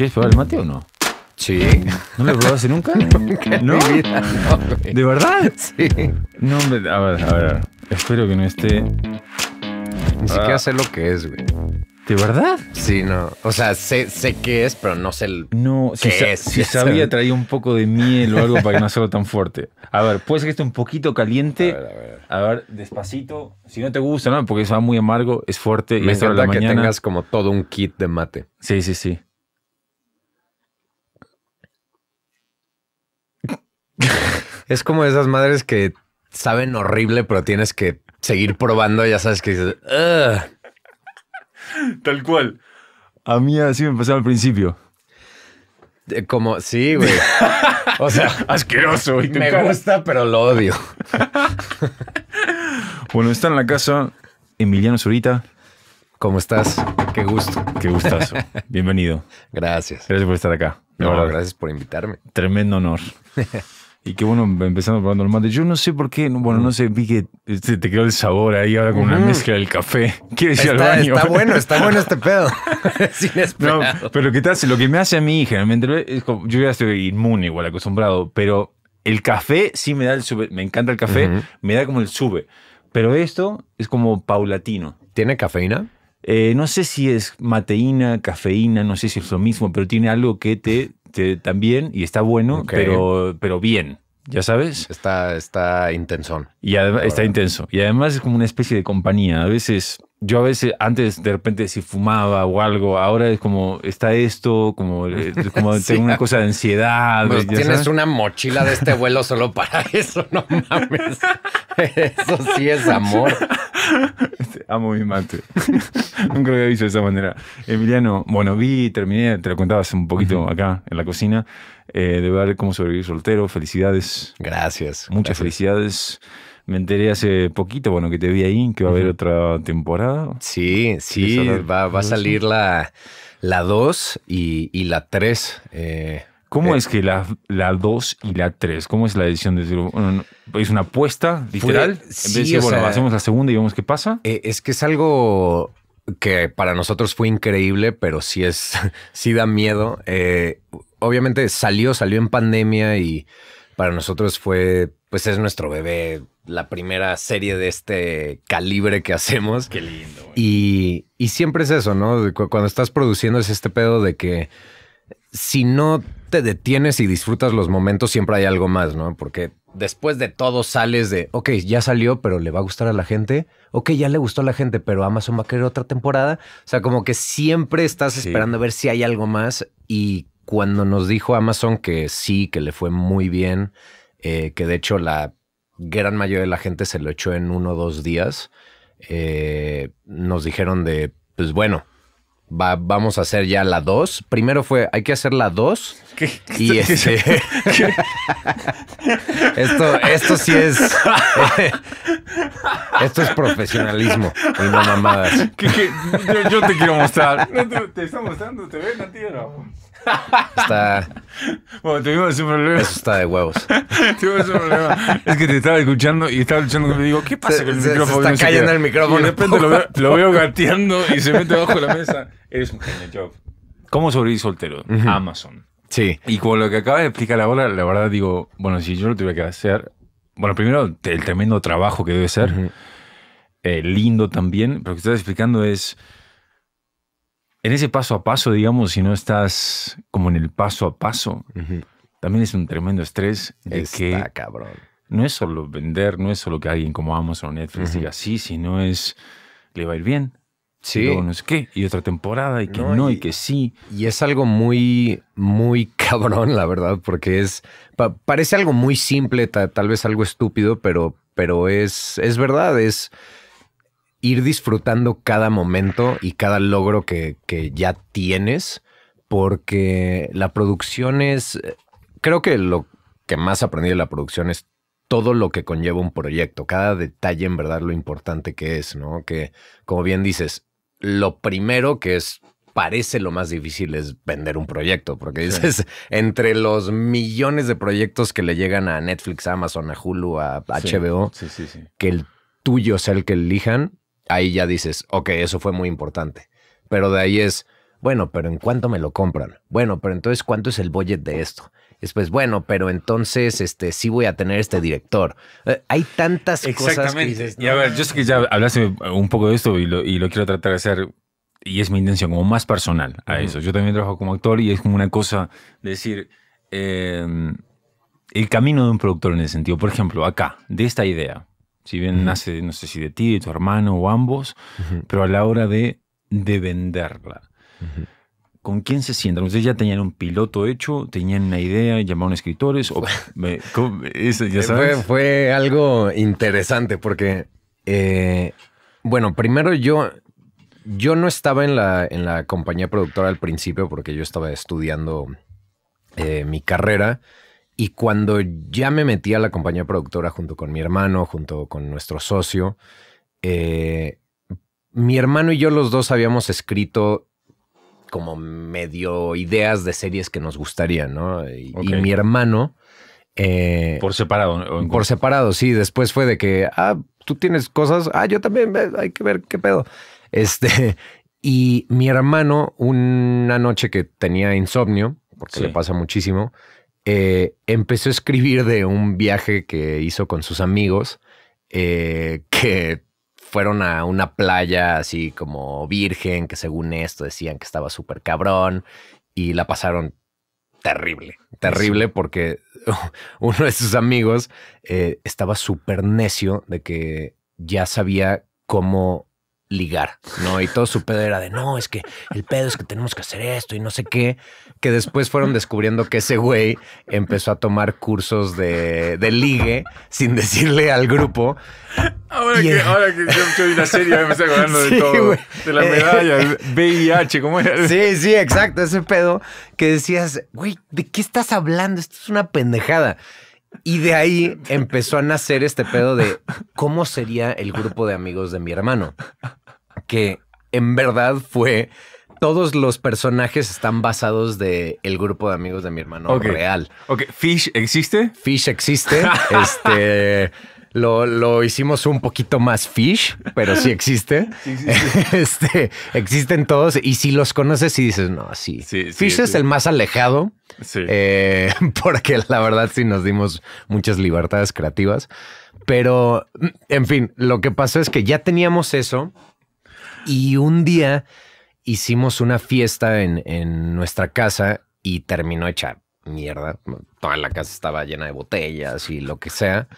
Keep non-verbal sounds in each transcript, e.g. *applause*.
¿Quieres probar el mate o no? Sí. ¿No lo probaste nunca? nunca *laughs* ¿No? ¿De verdad? Sí. No, hombre, a ver, a ver. Espero que no esté. Ni siquiera ah. sé lo que es, güey. ¿De verdad? Sí, no. O sea, sé, sé qué es, pero no sé el No, si, qué si sabía traía un poco de miel o algo para que no sea tan fuerte. A ver, puede ser que esté un poquito caliente. A ver, a ver. despacito. Si no te gusta, ¿no? Porque va muy amargo, es fuerte. y Me que tengas como todo un kit de mate. Sí, sí, sí. *laughs* es como esas madres que saben horrible, pero tienes que seguir probando. Ya sabes que dices, tal cual. A mí así me pasaba al principio. Eh, como, sí, güey. O sea, *laughs* Asqueroso. y me gusta, pero lo odio. *laughs* Bueno, está en la casa Emiliano Zurita. ¿Cómo estás? Qué gusto. Qué gustazo. Bienvenido. Gracias. Gracias por estar acá. gracias por invitarme. Tremendo honor. Y que bueno, empezando probando el mate. Yo no sé por qué, bueno, no sé, vi que este, te, quedó el sabor ahí ahora con una mezcla del café. *laughs* ¿Quieres ir al baño? Está bueno, está bueno *laughs* este pedo. Sin *laughs* pero ¿qué Lo que me hace a mí, generalmente, yo ya estoy inmune, igual acostumbrado, pero el café sí me da el sube. Me encanta el café, me da como el sube. Pero esto es como paulatino. ¿Tiene cafeína? Eh, no sé si es mateína, cafeína, no sé si es lo mismo, pero tiene algo que te este, también, y está bueno, pero, pero bien. ¿Ya sabes? Está, está intensón. Y está intenso. Y además es como una especie de compañía. A veces yo a veces, antes de repente si fumaba o algo, ahora es como, está esto, como, eh, *laughs* como tengo una cosa de ansiedad. Pues tienes una mochila de este vuelo solo para *laughs* eso, no mames. Eso sí es amor. *laughs* Amo mi mate. Nunca lo había visto de esa manera. Emiliano, bueno, vi, terminé, te lo contaba hace un poquito acá en la cocina, eh, de ver cómo sobrevivir soltero. Felicidades. Gracias. Muchas felicidades. Me enteré hace poquito, bueno, que te vi ahí, que va a haber otra temporada. Sí, sí, va, va, a salir la, la 2 y, la 3. Eh, ¿Cómo eh. es que la, la 2 y la 3? ¿Cómo es la decisión de ¿Es una apuesta literal? en vez de bueno, hacemos la segunda y vemos qué pasa. Eh, es que es algo que para nosotros fue increíble, pero sí es, *laughs* sí da miedo. obviamente salió, salió en pandemia y para nosotros fue, pues es nuestro bebé, la primera serie de este calibre que hacemos. Qué lindo. Y, siempre es eso, ¿no? Cuando estás produciendo es este pedo de que si no te detienes y disfrutas los momentos, siempre hay algo más, ¿no? Porque después de todo sales de, ok, ya salió, pero le va a gustar a la gente. Ok, ya le gustó a la gente, pero Amazon va a querer otra temporada. O sea, como que siempre estás esperando a ver si hay algo más. Y cuando nos dijo Amazon que sí, que le fue muy bien, eh, que de hecho la gran mayoría de la gente se lo echó en uno o dos días. Eh, nos dijeron de, pues bueno, vamos a hacer ya la dos. Primero fue, hay que hacer la dos. Y este, *laughs* esto, sí es... *laughs* esto es profesionalismo Yo, te quiero mostrar. te, está mostrando, te ven a ti, Está. Bueno, tuvimos un problema. Eso está de huevos. *laughs* tuvimos un problema. Es que te estaba escuchando y estaba escuchando que me digo, ¿qué pasa con el micrófono? Se está cayendo el micrófono. Y de repente lo veo, lo gateando y se mete bajo de la mesa. Eres un genio, Job. ¿Cómo sobrevivir soltero? Amazon. Sí. Y con lo que acaba de explicar la bola la verdad digo, bueno, si yo lo tuviera que hacer. Bueno, primero, el tremendo trabajo que debe ser. Eh, lindo también. Pero lo que estás explicando es en ese paso a paso, digamos, si no estás como en el paso a paso, también es un tremendo estrés de Está que cabrón. no es solo vender, no es solo que alguien como Amazon o Netflix diga sí, sino es le va a ir bien. Sí. Y no es qué, y otra temporada, y que no, y, que sí. Y es algo muy, muy *laughs* cabrón, la verdad, porque es. parece algo muy simple, tal vez algo estúpido, pero, pero es, es verdad, es ir disfrutando cada momento y cada logro que, ya tienes, porque la producción es, creo que lo que más aprendí de la producción es todo lo que conlleva un proyecto, cada detalle en verdad lo importante que es, ¿no? Que como bien dices, lo primero que es parece lo más difícil es vender un proyecto, porque dices, *laughs* entre los millones de proyectos que le llegan a Netflix, Amazon, a Hulu, a HBO, que el tuyo sea el que elijan, ahí ya dices, ok, eso fue muy importante. Pero de ahí es, bueno, pero ¿en cuánto me lo compran? Bueno, pero entonces, ¿cuánto es el budget de esto? Después, bueno, pero entonces, este, sí voy a tener este director. Eh, hay tantas cosas que dices, ¿no? Y a ver, yo sé que ya hablaste un poco de esto y lo, y quiero tratar de hacer, y es mi intención, como más personal a eso. Yo también trabajo como actor y es como una cosa decir, em, el camino de un productor en ese sentido. Por ejemplo, acá, de esta idea, si bien nace, no sé si de ti, de tu hermano o ambos, pero a la hora de, de venderla. ¿Con quién se sientan? ¿Ustedes ya tenían un piloto hecho? ¿Tenían una idea? ¿Llamaron escritores? O, Fue, *laughs* algo interesante porque, eh, bueno, primero yo, yo no estaba en la, en la compañía productora al principio porque yo estaba estudiando eh, mi carrera y cuando ya me metí a la compañía productora junto con mi hermano, junto con nuestro socio, eh, mi hermano y yo los dos habíamos escrito como medio ideas de series que nos gustarían, ¿no? Y, mi hermano... Eh, por separado. por separado, sí. Después fue de que, ah, tú tienes cosas, ah, yo también, hay que ver qué pedo. Este, *laughs* y mi hermano, una noche que tenía insomnio, porque le pasa muchísimo, eh, empezó a escribir de un viaje que hizo con sus amigos, eh, que fueron a una playa así como virgen, que según esto decían que estaba súper cabrón, y la pasaron terrible, terrible porque *laughs* uno de sus amigos eh, estaba súper necio de que ya sabía cómo ligar, ¿no? Y todo su pedo era de, no, es que el pedo es que tenemos que hacer esto y no sé qué, que después fueron descubriendo que ese güey empezó a tomar cursos de, ligue sin decirle al grupo. Ahora, que, ahora que yo en la serie me estoy acordando de *laughs* todo, de las eh, medallas, VIH, ¿cómo era? *laughs* Sí, sí, exacto, ese pedo que decías, güey, ¿de qué estás hablando? Esto es una pendejada. Y de ahí *laughs* empezó a nacer este pedo de cómo sería el grupo de amigos de mi hermano, que en verdad fue todos los personajes están basados de el grupo de amigos de mi hermano real. Ok, Fish existe. Fish existe. *laughs* este lo, hicimos un poquito más fish, pero sí existe. *laughs* *laughs* Este, existen todos y si los conoces y dices, no, sí. fish es el más alejado, eh, *laughs* porque la verdad sí nos dimos muchas libertades creativas. Pero, en fin, lo que pasó es que ya teníamos eso y un día hicimos una fiesta en, en nuestra casa y terminó hecha mierda. Toda la casa estaba llena de botellas y lo que sea.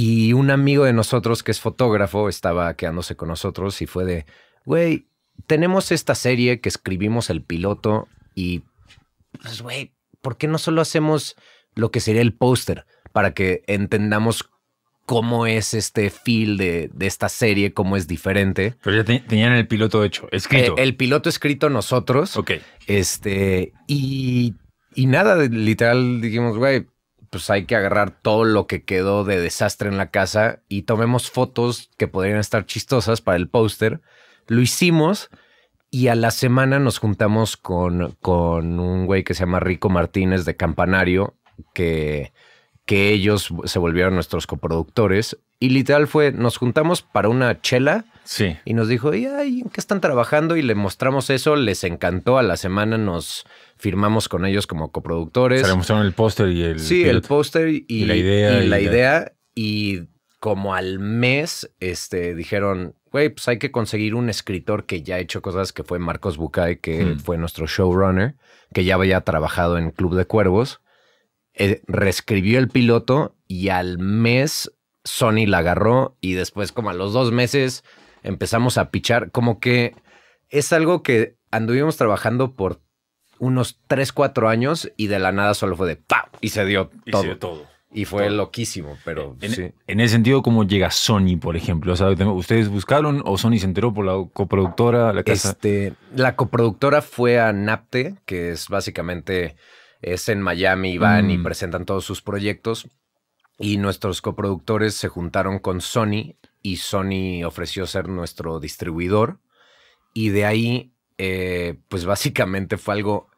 Y un amigo de nosotros que es fotógrafo estaba quedándose con nosotros y fue de, güey, tenemos esta serie que escribimos el piloto y, pues, güey, ¿por qué no solo hacemos lo que sería el póster para que entendamos cómo es este feel de, esta serie, cómo es diferente. Pero ya tenían el piloto hecho, escrito. Eh, el piloto escrito nosotros. Ok. Este, y, y nada, literal, dijimos, güey, pues hay que agarrar todo lo que quedó de desastre en la casa y tomemos fotos que podrían estar chistosas para el póster. Lo hicimos y a la semana nos juntamos con, con un güey que se llama Rico Martínez de Campanario, que, que ellos se volvieron nuestros coproductores. Y literal fue, nos juntamos para una chela. Y nos dijo, ¿y ay, en qué están trabajando? Y le mostramos eso, les encantó. A la semana nos, firmamos con ellos como coproductores. Se el póster y el. Sí, el póster y, la idea. Y, como al mes, este, dijeron, güey, pues hay que conseguir un escritor que ya ha hecho cosas, que fue Marcos Bucay, que hmm. fue nuestro showrunner, que ya había trabajado en Club de Cuervos. Eh, reescribió el piloto y al mes Sony la agarró y después como a los dos meses empezamos a pichar. Como que es algo que anduvimos trabajando por unos 3, 4 años y de la nada solo fue de Pa Y se dio todo. todo. Y fue loquísimo, pero en, ese sentido, ¿cómo llega Sony, por ejemplo? ¿Ustedes buscaron o Sony se enteró por la coproductora? La, Este, la coproductora fue a NAPTE, que es básicamente, es en Miami, van y mm. presentan todos sus proyectos. Y nuestros coproductores se juntaron con Sony y Sony ofreció ser nuestro distribuidor. Y de ahí eh, pues básicamente fue algo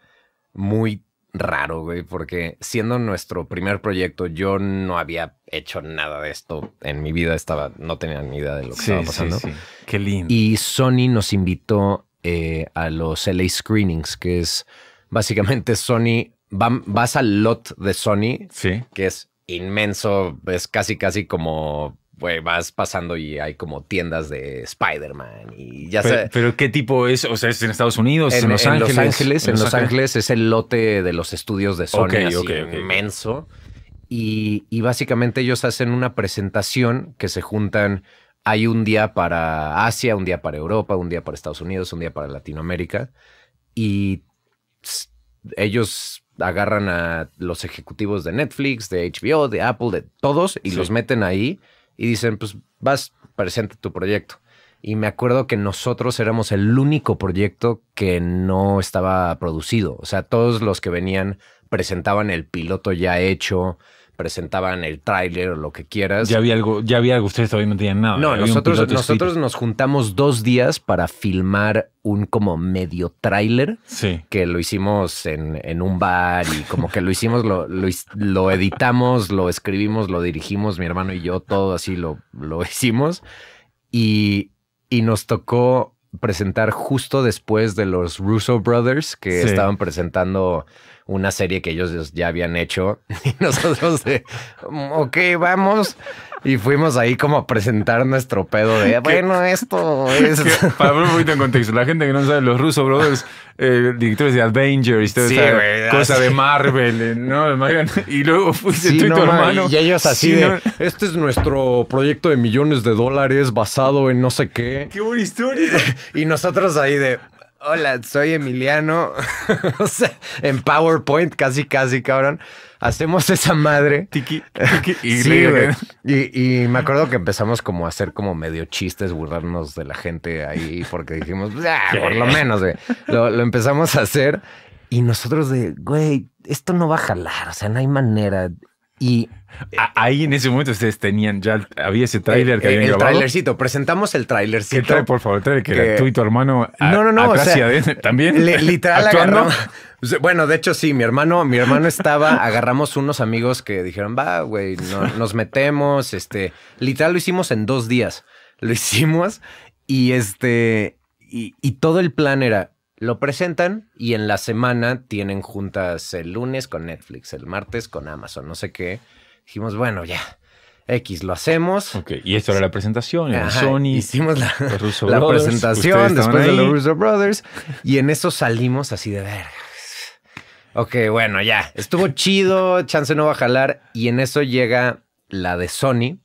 muy raro, güey, porque siendo nuestro primer proyecto, yo no había hecho nada de esto en mi vida, estaba, no tenía ni idea de lo que estaba pasando. Qué lindo. Y Sony nos invitó eh, a los LA Screenings, que es básicamente Sony, vas al lot de Sony, que es inmenso, es casi, casi como güey, vas pasando y hay como tiendas de Spider-Man y ya pero, Pero ¿qué tipo es? O sea, ¿es en Estados Unidos? ¿En, los, Ángeles, En Los, Ángeles. es el lote de los estudios de Sony inmenso. Y, básicamente ellos hacen una presentación que se juntan hay un día para Asia, un día para Europa, un día para Estados Unidos, un día para Latinoamérica. Y ellos agarran a los ejecutivos de Netflix, de HBO, de Apple, de todos y los meten ahí y dicen, pues vas, presenta tu proyecto. Y me acuerdo que nosotros éramos el único proyecto que no estaba producido. O sea, todos los que venían presentaban el piloto ya hecho, presentaban el tráiler o lo que quieras. Ya había algo, ya había algo, ustedes todavía no tenían nada. No, nosotros, nosotros nos juntamos dos días para filmar un como medio tráiler que lo hicimos en, un bar y como que lo hicimos, lo, lo, editamos, lo escribimos, lo dirigimos, mi hermano y yo, todo así lo, lo hicimos. Y, y nos tocó presentar justo después de los Russo Brothers que estaban presentando una serie que ellos ya habían hecho *laughs* y nosotros de, ok, vamos. Y fuimos ahí como a presentar nuestro pedo de, bueno, esto es... para ver un poquito en contexto, la gente que no sabe, los rusos brothers, eh, directores de Avengers, toda sí, esa cosa de Marvel, eh, ¿no? Y luego fuiste tú tu hermano. Y ellos así de, este es nuestro proyecto de millones de dólares basado en no sé qué. ¡Qué buena historia! *laughs* y nosotros ahí de, hola, soy Emiliano. *laughs* o sea, en PowerPoint casi, casi, cabrón hacemos esa madre. Tiki, *laughs* y, me acuerdo que empezamos como a hacer como medio chistes, burlarnos de la gente ahí, porque dijimos, pues, ah, por lo *laughs* menos, Lo, lo empezamos a hacer y nosotros de, güey, esto no va a jalar, o sea, no hay manera. Y Ahí en ese momento ustedes tenían ya, había ese tráiler que eh, habían El trailercito, presentamos el tráilercito. ¿Qué trae, por favor, trae que, tú y tu hermano no, no, no, o ¿eh? *laughs* también literal Bueno, de hecho sí, mi hermano, mi hermano estaba, agarramos unos amigos que dijeron, va, güey, nos metemos, este, literal lo hicimos en dos días, lo hicimos y este, y, y todo el plan era, lo presentan y en la semana tienen juntas el lunes con Netflix, el martes con Amazon, no sé qué. Dijimos, bueno, ya, X lo hacemos. y esto era la presentación, Sony. Hicimos la, presentación después de los Russo Brothers. Y en eso salimos así de ver. Ok, bueno, ya. Estuvo chido, chance no va a jalar. Y en eso llega la de Sony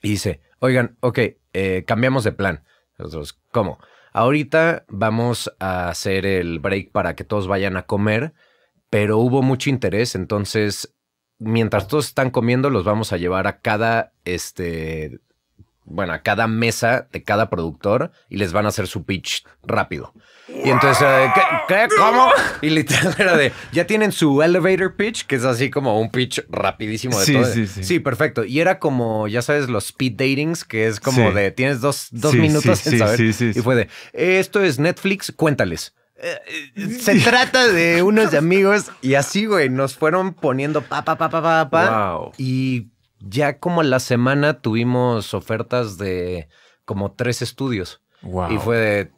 y dice: Oigan, ok, eh, cambiamos de plan. Nosotros, ¿cómo? Ahorita vamos a hacer el break para que todos vayan a comer, pero hubo mucho interés, entonces mientras todos están comiendo los vamos a llevar a cada este bueno, a cada mesa de cada productor y les van a hacer su pitch rápido. Y entonces, eh, ¿qué? ¿Cómo? Y literal era de, ya tienen su elevator pitch, que es así como un pitch rapidísimo de sí, todo. Sí, sí. sí, perfecto. Y era como, ya sabes, los speed datings, que es como de, tienes dos, dos minutos en saber. y fue de, esto es Netflix, cuéntales. Eh, eh, se *laughs* trata de unos amigos y así, güey, nos fueron poniendo pa, pa, pa, pa, pa, pa. Wow. Y ya como la semana tuvimos ofertas de como tres estudios. Y fue de...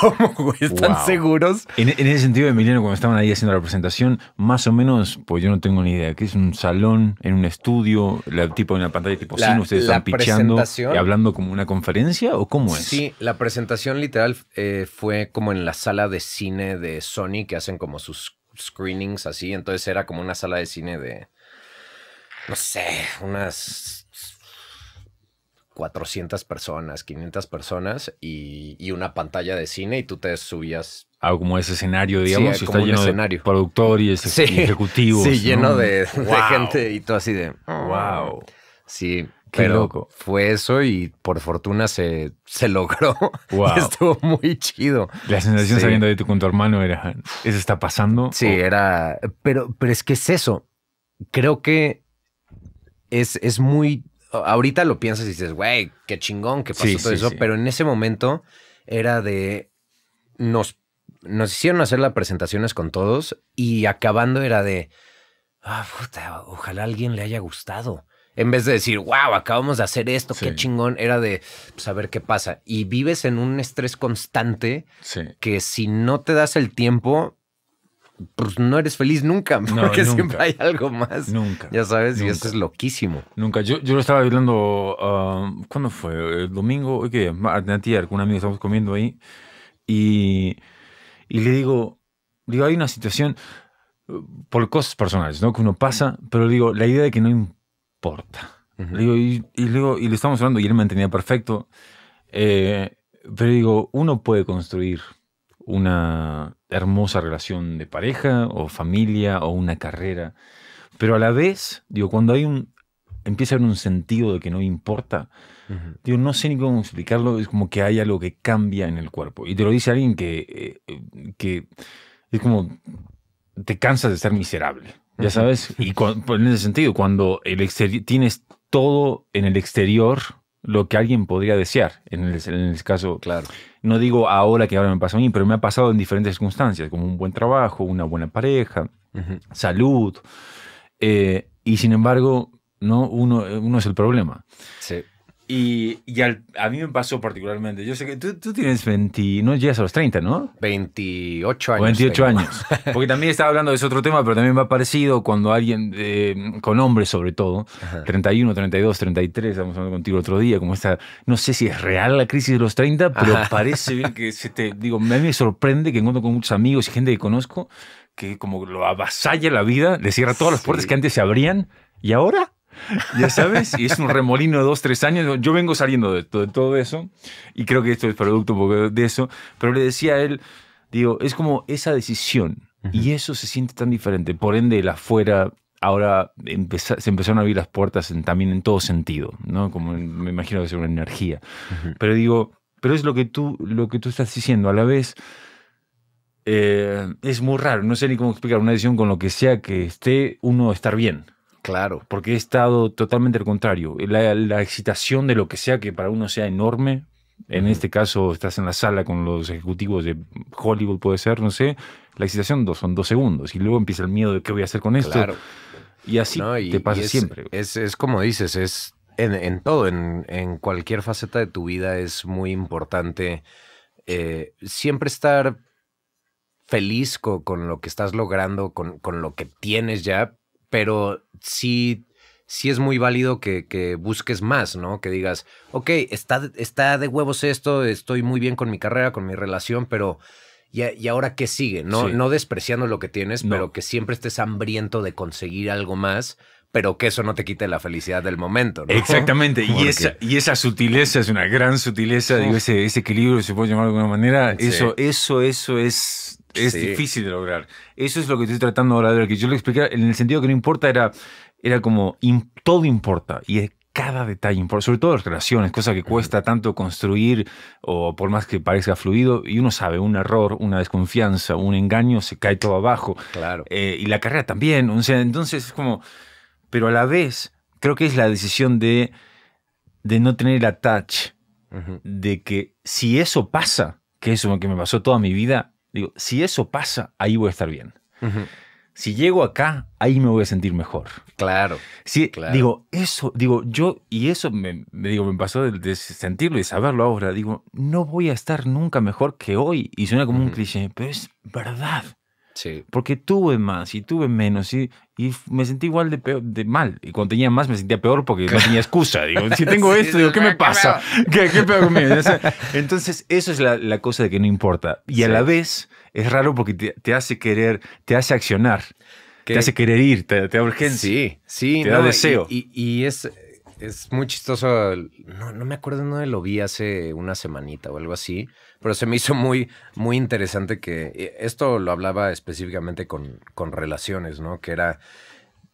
¿Cómo, ¿Están seguros? En, ese sentido, Emiliano, cuando estaban ahí haciendo la presentación, más o menos, pues yo no tengo ni idea, que es un salón, en un estudio, la tipo en una pantalla tipo cine, ustedes están pichando y hablando como una conferencia o cómo es? Sí, la presentación literal eh, fue como en la sala de cine de Sony que hacen como sus screenings así, entonces era como una sala de cine de, no sé, unas 400 personas, 500 personas y, una pantalla de cine y tú te subías. Algo como ese escenario, digamos, está lleno escenario. productor y sí, ejecutivos. Sí, lleno de, gente y todo así de wow. Sí, Qué pero loco. fue eso y por fortuna se, se logró. *laughs* Estuvo muy chido. La sensación sabiendo saliendo de tu con tu hermano era, ¿eso está pasando? Sí, era, pero, pero es que es eso. Creo que es, muy. Ahorita lo piensas y dices, güey, qué chingón que pasó todo eso. Pero en ese momento era de. Nos, nos hicieron hacer las presentaciones con todos y acabando era de. Ah, puta, ojalá alguien le haya gustado. En vez de decir, wow, acabamos de hacer esto, qué chingón, era de saber pues, qué pasa. Y vives en un estrés constante que si no te das el tiempo, pues, no eres feliz nunca, porque siempre hay algo más. Nunca. Ya sabes, y esto es loquísimo. Nunca. Yo, yo lo estaba hablando, ah, ¿cuándo fue? ¿El domingo? ¿Qué? Okay, Antier, con un amigo estamos comiendo ahí. Y, y le digo, digo, hay una situación eh, por cosas personales, ¿no? Que uno pasa, pero digo, la idea de que no importa. y, y, le y le estamos hablando, y él me entendía perfecto. Eh, pero digo, uno puede construir una hermosa relación de pareja o familia o una carrera. Pero a la vez, digo, cuando hay un, empieza a haber un sentido de que no importa, digo, no sé ni cómo explicarlo, es como que hay algo que cambia en el cuerpo. Y te lo dice alguien que, eh, es como, te cansas de ser miserable, ya sabes. Y pues, en ese sentido, cuando el tienes todo en el exterior, lo que alguien podría desear en el, caso. Claro. No digo ahora que ahora me pasa a mí, pero me ha pasado en diferentes circunstancias, como un buen trabajo, una buena pareja, salud. Eh, y sin embargo, no uno, uno es el problema. Sí. Y, a mí me pasó particularmente. Yo sé que tú, tienes 20, no llegas a los 30, ¿no? 28 años. 28 años. *laughs* Porque también estaba hablando de ese otro tema, pero también me ha parecido cuando alguien, eh, con hombres sobre todo, 31, 32, 33, estamos hablando contigo el otro día, como esta, no sé si es real la crisis de los 30, pero parece bien que se te, digo, a mí me sorprende que encuentro con muchos amigos y gente que conozco que como lo avasalla la vida, le cierra todas las puertas que antes se abrían y ahora *laughs* ya sabes, y es un remolino de dos, tres años. Yo vengo saliendo de, todo, eso, y creo que esto es producto de eso, pero le decía a él, digo, es como esa decisión, y eso se siente tan diferente. Por ende, el afuera ahora se empezaron a abrir las puertas también en todo sentido, ¿no? Como me imagino que es una energía. Pero digo, pero es lo que tú, lo que tú estás diciendo, a la vez... Eh, es muy raro, no sé ni cómo explicar una decisión con lo que sea que esté uno estar bien. Claro, porque he estado totalmente al contrario. La, excitación de lo que sea que para uno sea enorme, en este caso estás en la sala con los ejecutivos de Hollywood, puede ser, no sé, la excitación son dos segundos y luego empieza el miedo de qué voy a hacer con esto. Claro. Y así te pasa siempre. Es, como dices, es en, todo, en, cualquier faceta de tu vida es muy importante eh, siempre estar feliz con, lo que estás logrando, con lo que tienes ya, pero sí, sí es muy válido que, busques más, ¿no? Que digas, ok, está, está de huevos esto, estoy muy bien con mi carrera, con mi relación, pero... ¿Y, ahora qué sigue? No, no despreciando lo que tienes, pero que siempre estés hambriento de conseguir algo más pero que eso no te quite la felicidad del momento. Exactamente, *laughs* y esa, y esa sutileza es una gran sutileza, digo, ese, ese equilibrio, si puede llamar de alguna manera, eso, eso, eso es es difícil de lograr. Eso es lo que estoy tratando ahora de ver, que yo le expliqué en el sentido que no importa, era, era como todo importa y cada detalle importa, sobre todo las relaciones, cosa que cuesta tanto construir o por más que parezca fluido, y uno sabe, un error, una desconfianza, un engaño, se cae todo abajo. Claro. Eh, y la carrera también, o sea, entonces es como, pero a la vez creo que es la decisión de, de no tener el attach, de que si eso pasa, que es lo que me pasó toda mi vida, Digo, si eso pasa, ahí voy a estar bien. Si llego acá, ahí me voy a sentir mejor. Claro. Sí, Digo, eso, digo, yo, y eso me, digo, me pasó de, sentirlo y saberlo ahora. Digo, no voy a estar nunca mejor que hoy. Y suena como un cliché, pero es verdad. Porque tuve más y tuve menos y, y me sentí igual de, de mal. Y cuando tenía más me sentía peor porque no tenía excusa. Digo, si *laughs* tengo esto, digo, ¿qué me pasa? ¿Qué, qué peor conmigo? *laughs* Entonces, eso es la, cosa de que no importa. Y a la vez es raro porque te, hace querer, te hace accionar. Te hace querer ir, te, da urgencia. Sí, sí. Te da deseo. y, y es es muy chistoso. No, no me acuerdo dónde lo vi hace una semanita o algo así, pero se me hizo muy, muy interesante que eh, esto lo hablaba específicamente con, con relaciones, ¿no? Que era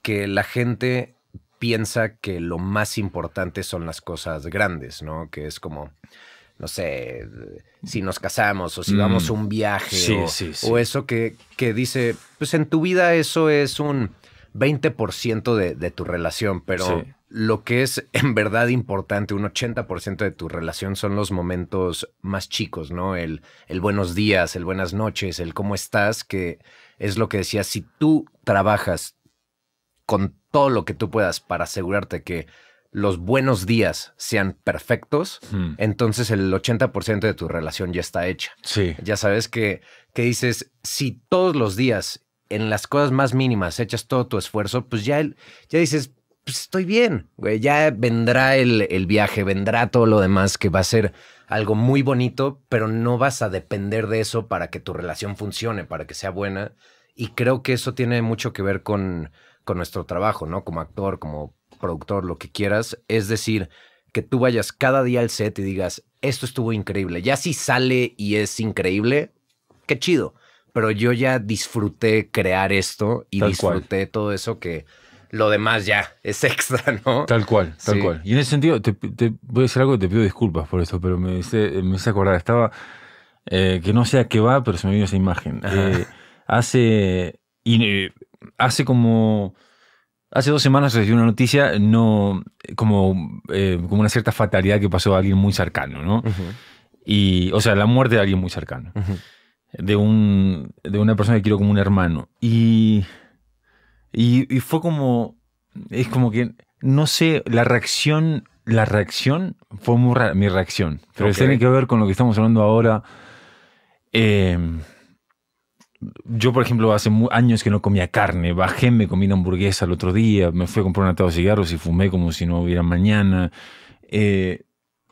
que la gente piensa que lo más importante son las cosas grandes, ¿no? Que es como, no sé, si nos casamos o si vamos mm. a un viaje o, o, eso que dice, pues en tu vida eso es un 20% de, de, tu relación, pero lo que es en verdad importante, un 80% de tu relación son los momentos más chicos, ¿no? El, el buenos días, el buenas noches, el cómo estás, que es lo que decía, si tú trabajas con todo lo que tú puedas para asegurarte que los buenos días sean perfectos, mm. entonces el 80% de tu relación ya está hecha. Sí. Ya sabes que, que dices, si todos los días en las cosas más mínimas echas todo tu esfuerzo, pues ya, ya dices, pues estoy bien, ya vendrá el, el viaje, vendrá todo lo demás que va a ser algo muy bonito, pero no vas a depender de eso para que tu relación funcione, para que sea buena. Y creo que eso tiene mucho que ver con, con nuestro trabajo, ¿no? Como actor, como productor, lo que quieras. Es decir, que tú vayas cada día al set y digas, esto estuvo increíble. Ya si sale y es increíble, qué chido pero yo ya disfruté crear esto y disfruté todo eso que lo demás ya es extra, ¿no? Tal cual, tal cual. Y en ese sentido, te, voy a decir algo, te pido disculpas por eso, pero me hice, me acordar, estaba, eh, que no sé a qué va, pero se me vino esa imagen. Eh, hace, eh, hace como... Hace dos semanas recibí una noticia, no como, como una cierta fatalidad que pasó a alguien muy cercano, ¿no? Y, o sea, la muerte de alguien muy cercano de, un, de una persona que quiero como un hermano. Y, y, fue como, es como que, no sé, la reacción, la reacción fue mi reacción, pero tiene que ver con lo que estamos hablando ahora. Eh, yo, por ejemplo, hace años que no comía carne, bajé, me comí una hamburguesa el otro día, me fui a comprar un atado de cigarros y fumé como si no hubiera mañana. Eh,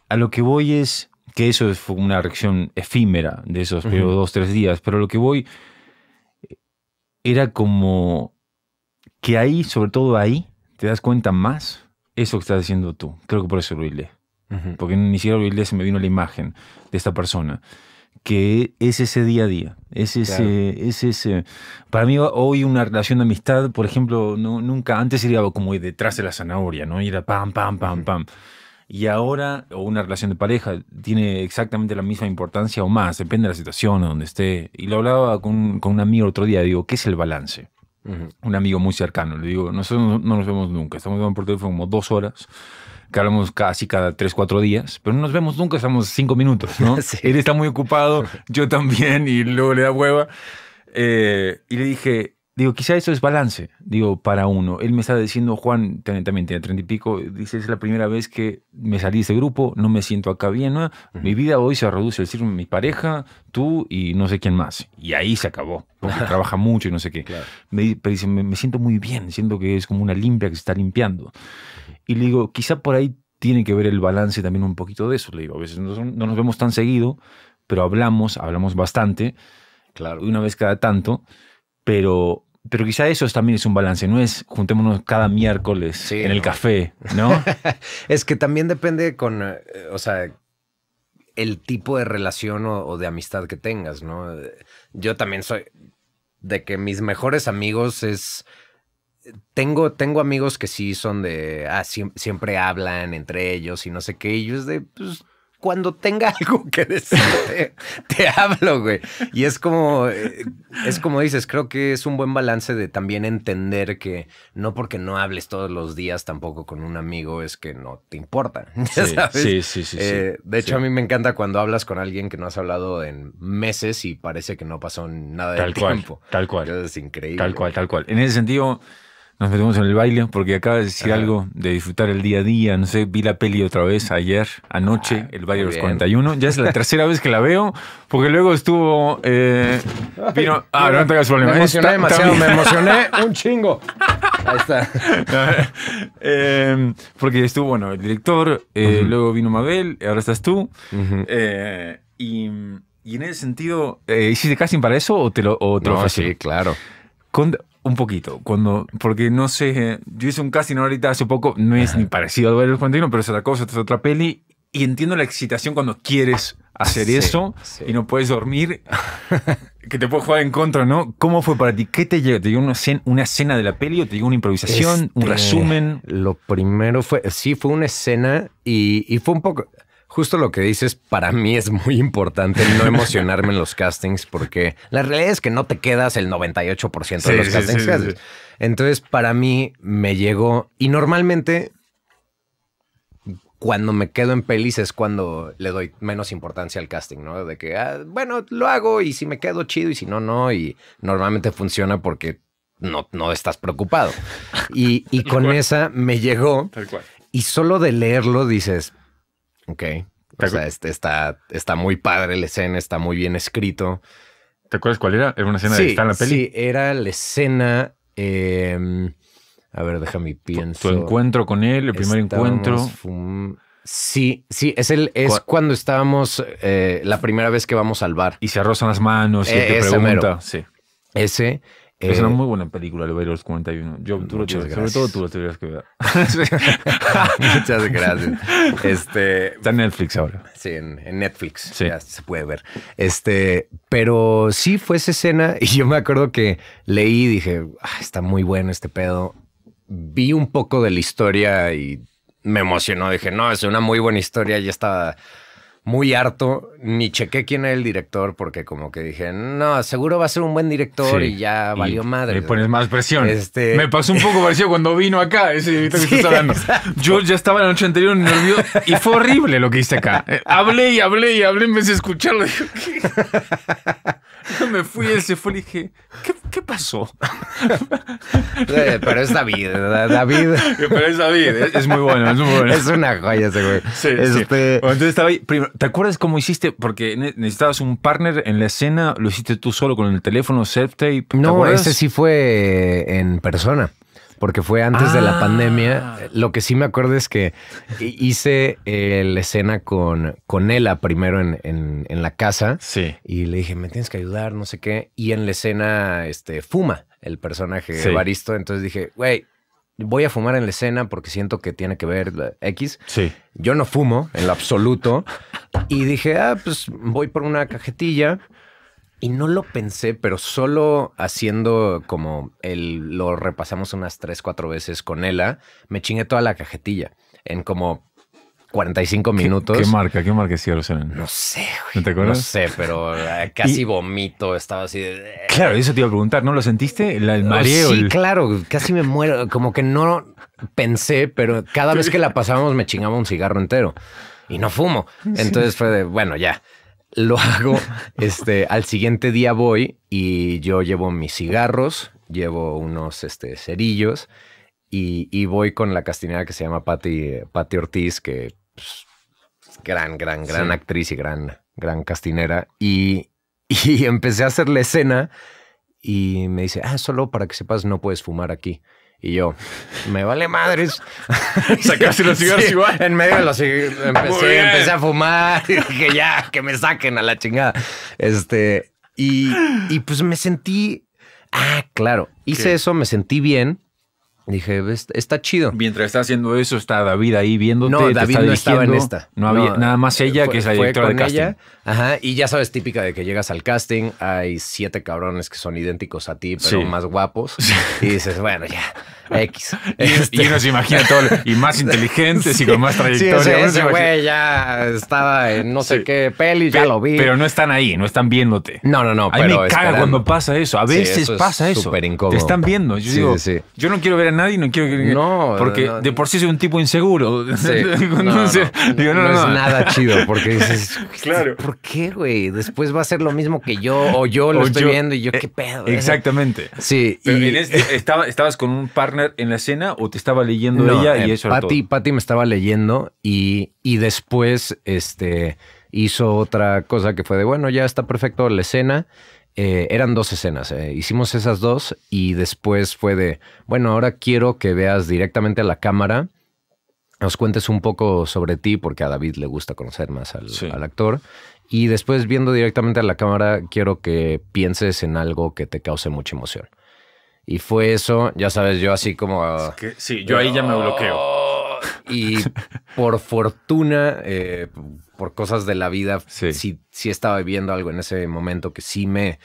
a lo que voy es, que eso fue una reacción efímera de esos dos, tres días, pero lo que voy eh, era como que ahí, sobre todo ahí, te das cuenta más eso que estás diciendo tú. Creo que por eso lo hilé. Porque ni siquiera lo hilé, se me vino la imagen de esta persona. Que es ese día a día. Es ese, es ese. Para mí, hoy una relación de amistad, por ejemplo, nunca antes era como detrás de la zanahoria, ¿no? Y era pam, pam, pam, pam y ahora, o una relación de pareja, tiene exactamente la misma importancia o más, depende de la situación donde esté. Y lo hablaba con, con un amigo otro día, digo, ¿qué es el balance? Un amigo muy cercano, le digo, nosotros no nos vemos nunca, estamos hablando por teléfono como dos horas, que hablamos casi cada tres, cuatro días, pero no nos vemos nunca, estamos cinco minutos, ¿no? *laughs* Él está muy ocupado, yo también, y luego le da hueva. Eh, y le dije, Digo, quizá eso es balance, digo, para uno. Él me está diciendo, Juan, también tenía treinta y pico, dice, es la primera vez que me salí de este grupo, no me siento acá bien, ¿no? mi vida hoy se reduce a decir mi pareja, tú y no sé quién más. Y ahí se acabó, porque *laughs* trabaja mucho y no sé qué. Me, pero dice, me, siento muy bien, siento que es como una limpia que se está limpiando. Y le digo, quizá por ahí tiene que ver el balance también un poquito de eso, le digo, a veces no, no nos vemos tan seguido, pero hablamos, hablamos bastante, claro. una vez cada tanto pero quizá eso también es un balance, no es juntémonos cada miércoles en el café, ¿no? *laughs* es que también depende con, eh, o sea, el tipo de relación o, de amistad que tengas, ¿no? Yo también soy de que mis mejores amigos es... Tengo, tengo amigos que sí son de, ah, siempre, hablan entre ellos y no sé qué, y yo es de, pues, cuando tenga *laughs* algo que decir, te, hablo, güey. Y es como, eh, es como dices, creo que es un buen balance de también entender que no porque no hables todos los días tampoco con un amigo es que no te importa. *laughs* Sí, sí, sí, eh, de hecho, a mí me encanta cuando hablas con alguien que no has hablado en meses y parece que no pasó nada de tiempo. Tal cual. Es increíble. Tal cual, tal cual. En ese sentido nos metemos en el baile porque acaba de decir algo de disfrutar el día a día. No sé, vi la peli otra vez ayer, anoche, ah, El Baile de los 41. Ya es la *laughs* tercera vez que la veo porque luego estuvo. Eh, vino, ah, no hagas problema. Me emocioné demasiado, me emocioné un chingo. *laughs* Ahí está. Eh, porque estuvo, bueno, el director, eh, luego vino Mabel, ahora estás tú. y, en ese sentido, ¿hiciste casting para eso o te lo, o no, Sí, claro. Con, un poquito, cuando, porque no sé, yo hice un casting ahorita hace poco, no es ni parecido ver el argentino, pero es otra cosa, es otra peli, y entiendo la excitación cuando quieres hacer eso y no puedes dormir, que te puede jugar en contra, ¿no? ¿Cómo fue para ti? ¿Qué te llegó? ¿Te llegó una, escena, de la peli o te llegó una improvisación, un este, resumen? Lo primero fue, sí, fue una escena y fue un poco, Justo lo que dices, para mí es muy importante no emocionarme en los castings porque la realidad es que no te quedas el 98% de los castings. Entonces, para mí me llegó y normalmente cuando me quedo en pelis es cuando le doy menos importancia al casting, ¿no? De que, ah, bueno, lo hago y si me quedo chido y si no, no. Y normalmente funciona porque no, no estás preocupado. Y, y *laughs* con esa me llegó. Y solo de leerlo dices, Ok. O sea, está, está muy padre la escena, está muy bien escrito. ¿Te acuerdas cuál era? Era una escena de está en la peli. Sí, era la escena. Em, a ver, déjame pienso. Tu, encuentro con él, el primer encuentro. Sí, sí, es el es cuando estábamos eh, la primera vez que vamos al bar. Y se rozan las manos y te pregunta. Sí. Ese es una eh, muy buena película, El Baile 41. Yo, tú lo tienes, sobre todo tú lo tendrías que ver. *laughs* muchas gracias. Este, Está en Netflix ahora. Sí, en, Netflix. Sí. Ya se puede ver. Este, pero sí fue esa escena *laughs* y yo me acuerdo que leí y dije, ah, está muy bueno este pedo. Vi un poco de la historia y me emocionó. Dije, no, es una muy buena historia. Ya estaba muy harto, ni chequé quién era el director, porque como que dije, no, seguro va a ser un buen director y ya valió madre. Le pones más presión. Este... Me pasó un poco *laughs* parecido cuando vino acá, ese que hablando. Yo ya estaba la noche anterior y fue horrible lo que hice acá. *laughs* Eh, hablé y hablé y hablé en vez de escucharlo. *laughs* me fui, ese se fue y dije, ¿qué ¿qué pasó? Eh, pero es David, David. Pero es David, es, muy bueno, es muy bueno. Es una joya ese güey. Sí, sí. Este- entonces estaba ahí. ¿Te acuerdas cómo hiciste? Porque necesitabas un partner en la escena, lo hiciste tú solo con el teléfono, self-tape. No, ese sí fue en persona porque fue antes de la ah. pandemia. Lo que sí me acuerdo es que hice eh, la escena con, con primero en, en, la casa. Sí. Y le dije, me tienes que ayudar, no sé qué. Y en la escena, este, fuma el personaje sí. Baristo. Entonces dije, güey, voy a fumar en la escena porque siento que tiene que ver eh, X. Sí. Yo no fumo en lo absoluto. Y dije, ah, pues voy por una cajetilla. Y no lo pensé, pero solo haciendo como el, lo repasamos unas tres, cuatro veces con Ela, me chingué toda la cajetilla en como 45 minutos. ¿Qué, marca? ¿Qué marca es, hicieron? No sé, güey. ¿No te acuerdas? No sé, pero eh, casi vomito. Estaba así de... Eh. Claro, eso te iba a preguntar. ¿No lo sentiste? el oh, mareo. sí, claro. Casi me muero. Como que no pensé, pero cada vez que la pasábamos me chingaba un cigarro entero y no fumo. Entonces fue de, bueno, ya lo hago, *laughs* este, al siguiente día voy y yo llevo mis cigarros, llevo unos este, cerillos y, voy con la castinera que se llama Patti, Ortiz, que es pues, gran, gran, gran actriz y gran, gran castinera. Y, *laughs* y empecé a hacer la escena y me dice, ah, solo para que sepas, no puedes fumar aquí. Y yo, me vale madres. *laughs* Sacaste los cigarros *laughs* sí, igual. En medio de los cigarros empecé, a fumar y dije, ya, que me saquen a la chingada. Este, y, y pues me sentí, ah, claro, hice eso, me sentí bien Dije, está chido. Mientras está haciendo eso, está David ahí viéndote. No, David no estaba en esta. No había, nada más eh, ella, que es la directora de casting. Ajá, y ya sabes, típica de que llegas al casting, hay siete cabrones que son idénticos a ti, pero más guapos. Y dices, bueno, ya, X. *laughs* y, uno se imagina todo, y más *laughs* inteligentes y con más trayectoria. ese güey ya estaba en no sé qué peli, ya lo vi. Pero no están ahí, no están viéndote. No, no, no. A mí me caga cuando pasa eso. A veces eso pasa eso. Súper incómodo. Te están viendo. Yo digo, yo no quiero ver a no quiero que. No, porque de por sí soy un tipo inseguro. no, es nada chido, porque dices, *laughs* claro. ¿por qué, güey? Después va a ser lo mismo que yo, o yo lo estoy viendo y yo, eh, qué pedo. Exactamente. *laughs* Sí. Este, eh, estaba, ¿Estabas con un partner en la escena o te estaba leyendo ella y eh, eso Patty, era todo? Patty me estaba leyendo y, después este, hizo otra cosa que fue de, bueno, ya está perfecto la escena. Eh, eran dos escenas. Eh. Hicimos esas dos y después fue de, bueno, ahora quiero que veas directamente a la cámara, nos cuentes un poco sobre ti, porque a David le gusta conocer más al, actor. Y después, viendo directamente a la cámara, quiero que pienses en algo que te cause mucha emoción. Y fue eso, ya sabes, yo así como... sí, yo ahí ya me bloqueo. Oh, y por fortuna, eh, por cosas de la vida, sí. sí. estaba viviendo algo en ese momento que sí me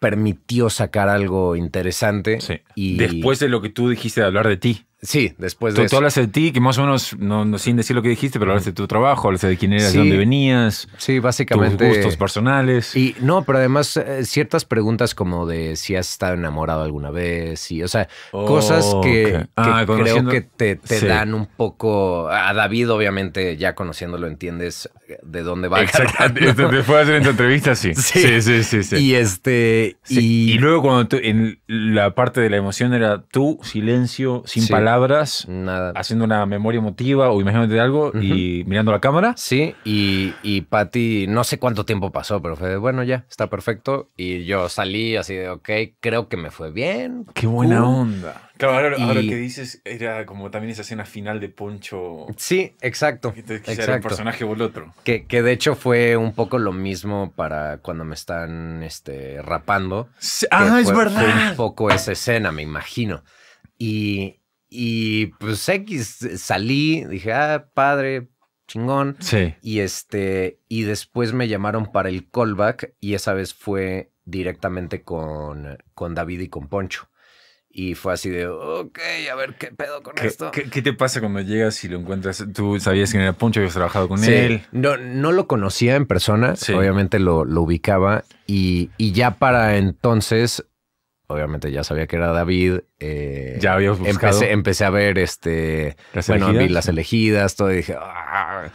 permitió sacar algo interesante. Y... Después de lo que tú dijiste de hablar de ti. Sí, después de tú, eso. hablas de ti, que más o menos, no, sin decir lo que dijiste, pero hablas de tu trabajo, hablas de quién eras, de dónde venías. Sí, básicamente. Tus gustos personales. Y no, pero además eh, ciertas preguntas como de si has estado enamorado alguna vez y, o sea, cosas oh, que, ah, creo que te, dan un poco... A David, obviamente, ya conociéndolo, entiendes eh, de dónde va. Exactamente. Este, después de hacer esta entrevista, *laughs* sí. sí. Sí, sí, Y este... Y... luego cuando en la parte de la emoción era tú, silencio, sin palabras palabras, Nada. haciendo una memoria emotiva o imaginándote algo y mirando la cámara. Sí, y, y no sé cuánto tiempo pasó, pero fue de, bueno, ya, está perfecto. Y yo salí así de, ok, creo que me fue bien. Qué buena uh. onda. Claro, ahora, lo que dices era como también esa escena final de Poncho. Sí, exacto. Que era el personaje o el otro. Que, que, de hecho fue un poco lo mismo para cuando me están este, rapando. Ah, es verdad. Fue un poco esa escena, me imagino. Y, y pues X, eh, salí, dije, ah, padre, chingón. Sí. Y este, y después me llamaron para el callback y esa vez fue directamente con, David y con Poncho. Y fue así de, ok, a ver qué pedo con esto. ¿qué, te pasa cuando llegas y lo encuentras? Tú sabías quién era Poncho, habías trabajado con él. No, no lo conocía en persona, obviamente lo, ubicaba. y ya para entonces obviamente ya sabía que era David. Eh, ya habíamos Empecé, a ver este. ¿Las bueno, elegidas? las elegidas, todo y dije. Ah,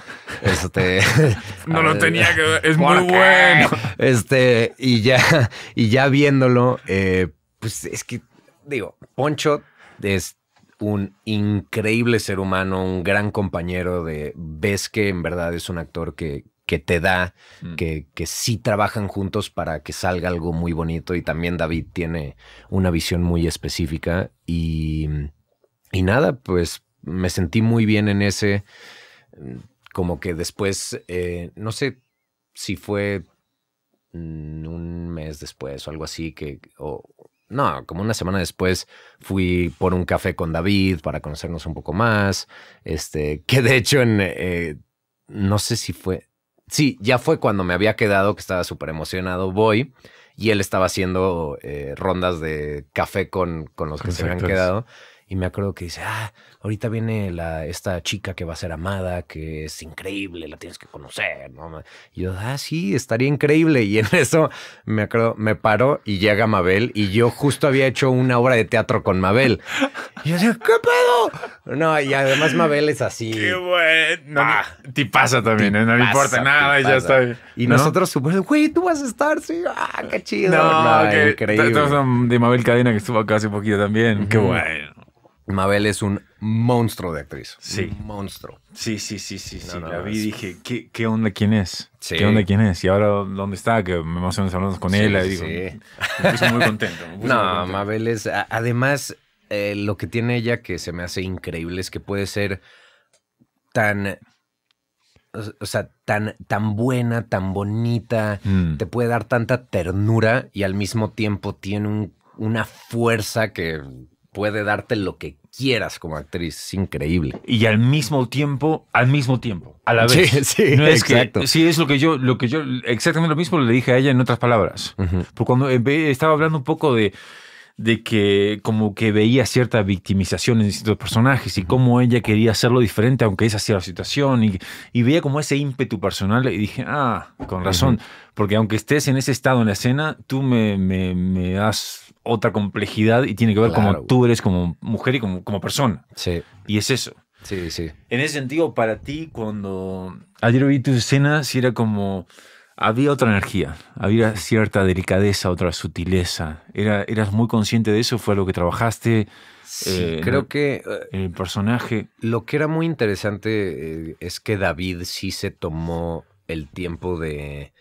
te este, *laughs* no lo tenía que ver. Es muy bueno. Este, y ya, y ya viéndolo, eh, pues es que, digo, Poncho es un increíble ser humano, un gran compañero de. Ves que en verdad es un actor que, que te da, mm. que, que sí trabajan juntos para que salga algo muy bonito. Y también David tiene una visión muy específica. Y, nada, pues me sentí muy bien en ese. Mm, como que después, eh, no sé si fue mm, un mes después o algo así, que, o, no, como una semana después fui por un café con David para conocernos un poco más, este, que de hecho en, eh, no sé si fue, Sí, ya fue cuando me había quedado, que estaba súper emocionado, voy y él estaba haciendo eh, rondas de café con, los que se habían quedado. Y me acuerdo que dice, ah, ahorita viene la, esta chica que va a ser amada, que es increíble, la tienes que conocer, ¿no? Y yo, ah, sí, estaría increíble. Y en *laughs* eso me acuerdo, me paro y llega Mabel y yo justo había hecho una obra de teatro con Mabel. Y yo decía, ¿qué pedo? No, y además Mabel es así. Qué bueno. No, ah. te pasa también, ¿eh? no me importa nada, ya está. Y nosotros güey, tú vas a estar, sí, ah, qué chido. No, no que, increíble. De Mabel Cadena que estuvo acá hace poquito también. Qué bueno. Mabel es un monstruo de actriz. Sí. Un monstruo. Sí, sí, sí, sí. sí. la vi y dije, ¿qué, onda quién es? Sí. ¿Qué onda quién es? Y ahora, ¿dónde está? Que me emocioné hablando con ella Y digo, me puse muy contento. no, Mabel es. además, eh, lo que tiene ella que se me hace increíble es que puede ser tan. O sea, tan, tan buena, tan bonita, mm. te puede dar tanta ternura y al mismo tiempo tiene una fuerza que puede darte lo que quieras como actriz. Es increíble. Y al mismo tiempo, al mismo tiempo, a la vez. *laughs* Sí, sí, es exacto. sí, es lo que yo, lo que yo, exactamente lo mismo le dije a ella en otras palabras. Porque cuando eh, estaba hablando un poco de de que como que veía cierta victimización en distintos personajes y cómo ella quería hacerlo diferente aunque esa sea la situación y, veía como ese ímpetu personal y dije, ah, con razón, porque aunque estés en ese estado en la escena, tú me, me, me has otra complejidad y tiene que ver como tú eres como mujer y como, persona. Sí. Y es eso. Sí, sí. En ese sentido, para ti, cuando ayer vi tu escena, si era como. Había otra energía, había cierta delicadeza, otra sutileza. Era, ¿Eras muy consciente de eso? ¿Fue lo que trabajaste? Sí, eh, creo que. Eh, el personaje. Lo que era muy interesante eh, es que David sí se tomó el tiempo de,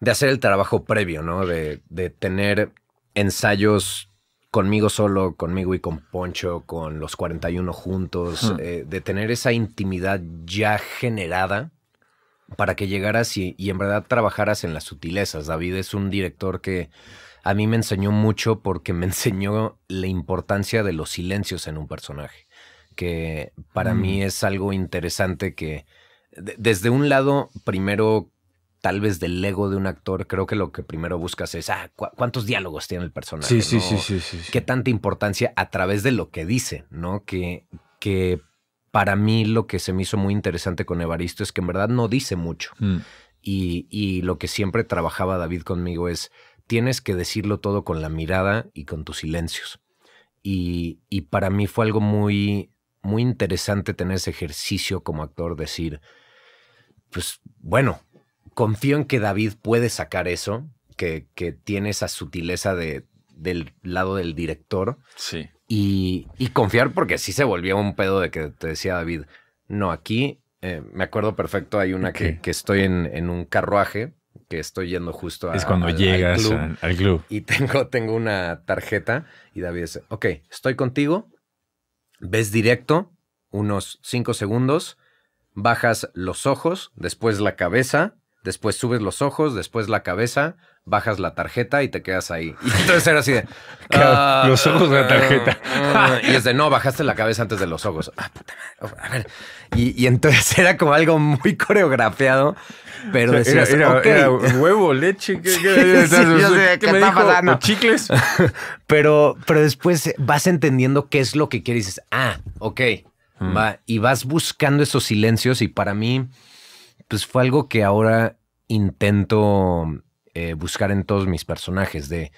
de hacer el trabajo previo, ¿no? De, de tener ensayos conmigo solo, conmigo y con Poncho, con los 41 juntos, eh, de tener esa intimidad ya generada para que llegaras y, en verdad trabajaras en las sutilezas. David es un director que a mí me enseñó mucho porque me *laughs* enseñó la importancia de los silencios en un personaje, que para mí mm. es algo interesante que desde un lado, primero tal vez del ego de un actor, creo que lo que primero buscas es, ah, ¿cuántos diálogos tiene el personaje? Sí, sí, sí, sí, ¿Qué tanta importancia a través de lo que dice, ¿no? Que, que para mí lo que se me hizo muy interesante con Evaristo es que en verdad no dice mucho. Mm. Y, lo que siempre trabajaba David conmigo es, tienes que decirlo todo con la mirada y con tus silencios. Y, y para mí fue algo muy, muy interesante tener ese ejercicio como actor, decir, pues bueno, confío en que David puede sacar eso, que, tiene esa sutileza de, del lado del director. Sí. Y, confiar porque sí se volvió un pedo de que te decía David, no, aquí eh, me acuerdo perfecto, hay una que, estoy en, un carruaje, que estoy yendo justo a... Es cuando llegas al club, Y tengo, tengo una tarjeta y David dice, ok, estoy contigo, ves directo unos cinco segundos, bajas los ojos, después la cabeza, después subes los ojos, después la cabeza, bajas la tarjeta y te quedas ahí. *laughs* entonces era así de... *laughs* Ah, los ojos de la tarjeta. Ah". y es de, no, bajaste la cabeza antes de los ojos. Ah, oh, y, entonces *laughs* era como algo muy coreografiado, pero decías, era, huevo, leche, ¿qué, sé, está pasando? chicles. pero, pero después vas entendiendo qué es lo que quieres y dices, ah, ok, mm. va. Y vas buscando esos silencios y para mí pues fue algo que ahora intento eh, buscar en todos mis personajes, de,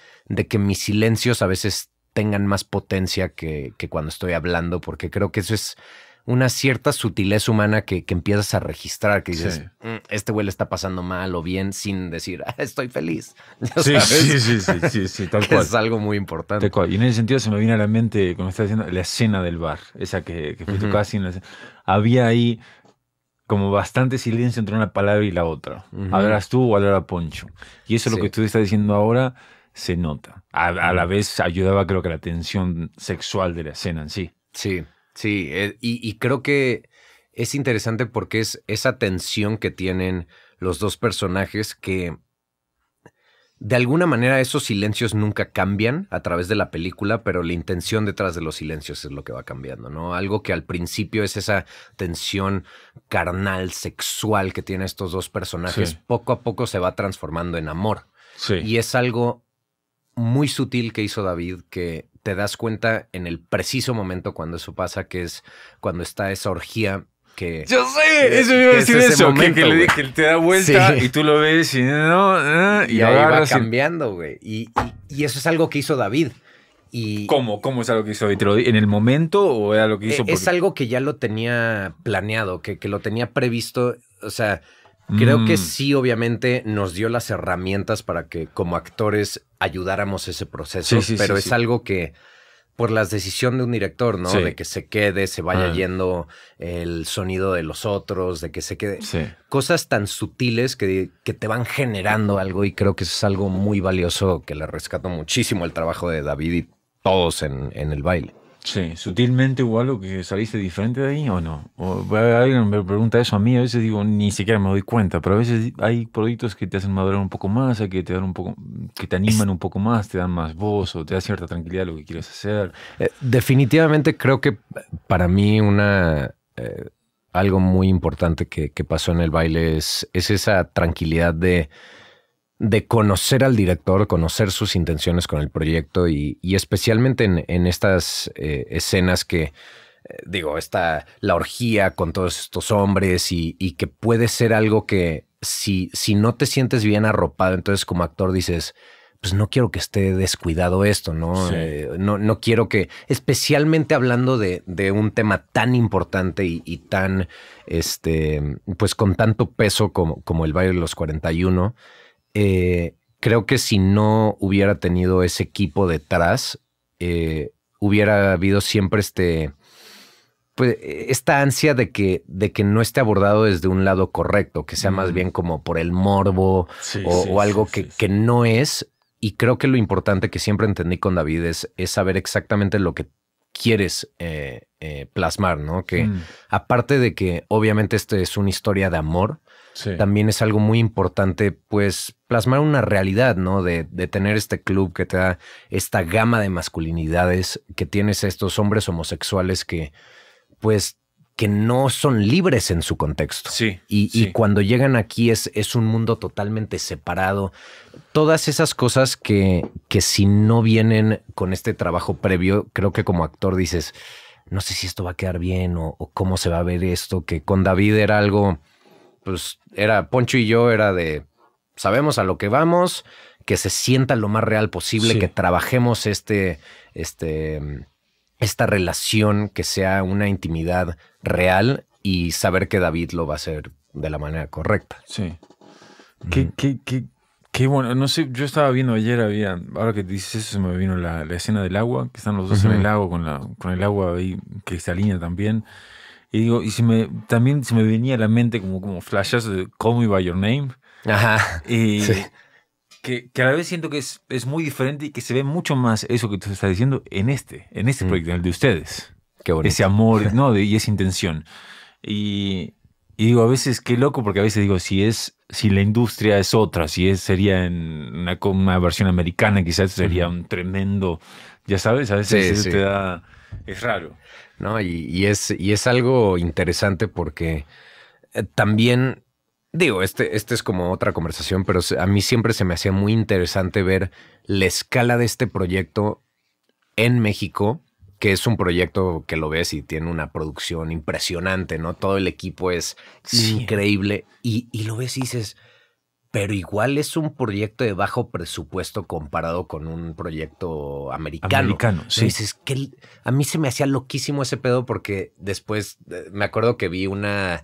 que mis silencios a veces tengan más potencia que, cuando estoy hablando, porque creo que eso es una cierta sutilez humana que, empiezas a registrar, que dices, mm, este güey le está pasando mal o bien, sin decir, ah, estoy feliz. *laughs* Sí, sí, sí, sí, sí, tal *laughs* cual. Es algo muy importante. Y en ese sentido se me viene a la mente, como está diciendo, la escena del bar, esa que, que fue Había ahí como bastante silencio entre una palabra y la otra. Hablarás tú o hablará Poncho. Y eso es lo que tú estás diciendo ahora se nota. A, la vez ayudaba creo que la tensión sexual de la escena en sí. Sí, sí. Eh, y, y, creo que es interesante porque es esa tensión que tienen los dos personajes que de alguna manera esos silencios nunca cambian a través de la película, pero la intención detrás de los silencios es lo que va cambiando, ¿no? Algo que al principio es esa tensión carnal, sexual que tienen estos dos personajes, poco a poco se va transformando en amor. Y es algo muy sutil que hizo David que te das cuenta en el preciso momento cuando eso pasa, que es cuando está esa orgía yo sé, eso iba a decir eso, que, te da vuelta y tú lo ves y no... y, y ahí va cambiando, güey. Y, eso es algo que hizo David. ¿Cómo? ¿Cómo es algo que hizo David? ¿En el momento o era lo que e, hizo? Es, algo que ya lo tenía planeado, que, que lo tenía previsto, o sea... Creo que mm. sí, obviamente, nos dio las herramientas para que como actores ayudáramos ese proceso, pero es algo que por la decisión de un director, ¿no? De que se quede, se vaya mm. yendo el sonido de los otros, de que se quede. Cosas tan sutiles que, que, te van generando algo y creo que eso es algo muy valioso que le rescato muchísimo el trabajo de David y todos en, en el baile. Sí, sutilmente o algo que saliste diferente de ahí o no. alguien me pregunta eso a mí, a veces digo, ni siquiera me doy cuenta, pero a veces hay proyectos que te hacen madurar un poco más, que te dan un poco, que te animan un poco más, te dan más voz o te da cierta tranquilidad lo que quieres hacer. Eh, definitivamente creo que para mí una eh, algo muy importante que, que, pasó en el baile es, es esa tranquilidad de de conocer al director, conocer sus intenciones con el proyecto y, especialmente en, estas eh, escenas que, eh, digo, está la orgía con todos estos hombres y, que puede ser algo que si, si no te sientes bien arropado, entonces como actor dices, pues no quiero que esté descuidado esto, ¿no? Eh, no, no, quiero que, especialmente hablando de, un tema tan importante y, tan, este, pues con tanto peso como, como el baile de los 41, eh, creo que si no hubiera tenido ese equipo detrás, eh, hubiera habido siempre este, pues, esta ansia de que, de que no esté abordado desde un lado correcto, que sea más bien como por el morbo o, algo que, no es. Y creo que lo importante que siempre entendí con David es, saber exactamente lo que quieres eh, plasmar, ¿no? Que mm. aparte de que obviamente esta es una historia de amor, también es algo muy importante, pues plasmar una realidad, ¿no? De, tener este club que te da esta gama de masculinidades, que tienes estos hombres homosexuales que, pues, que no son libres en su contexto. Sí. Y, cuando llegan aquí es, es, un mundo totalmente separado. Todas esas cosas que, que si no vienen con este trabajo previo, creo que como actor dices, no sé si esto va a quedar bien o, cómo se va a ver esto, que con David era algo pues era Poncho y yo, era de, sabemos a lo que vamos, que se sienta lo más real posible, que trabajemos este, este, esta relación, que sea una intimidad real y saber que David lo va a hacer de la manera correcta. Sí. Qué, qué, qué, bueno. No sé, yo estaba viendo ayer, ahora que dices eso, se me vino la, escena del agua, que están los dos en el lago, con, la, con el agua ahí cristalina también. Y digo, y me, también se me venía a la mente como, como flashes de Call Me By Your Name. Ajá. Y *laughs* que, que, a la vez siento que es, es, muy diferente y que se ve mucho más eso que tú estás diciendo en este, en este mm. proyecto, en el de ustedes. Qué bonito. Ese amor *laughs* ¿no? De, y esa intención. Y, digo, a veces qué loco, porque a veces digo, si es, si la industria es otra, si es, sería en una, versión americana, quizás sería un tremendo, ya sabes, a veces te da, es raro. Y, es, y es algo interesante porque eh, también, digo, este, este es como otra conversación, pero a mí siempre se me hacía muy interesante ver la escala de este proyecto en México, que es un proyecto que lo ves y tiene una producción impresionante, ¿no? Todo el equipo es increíble y, y lo ves y dices pero igual es un proyecto de bajo presupuesto comparado con un proyecto americano. Americano, sí. que a mí se me hacía loquísimo ese pedo porque después, eh, me acuerdo que vi una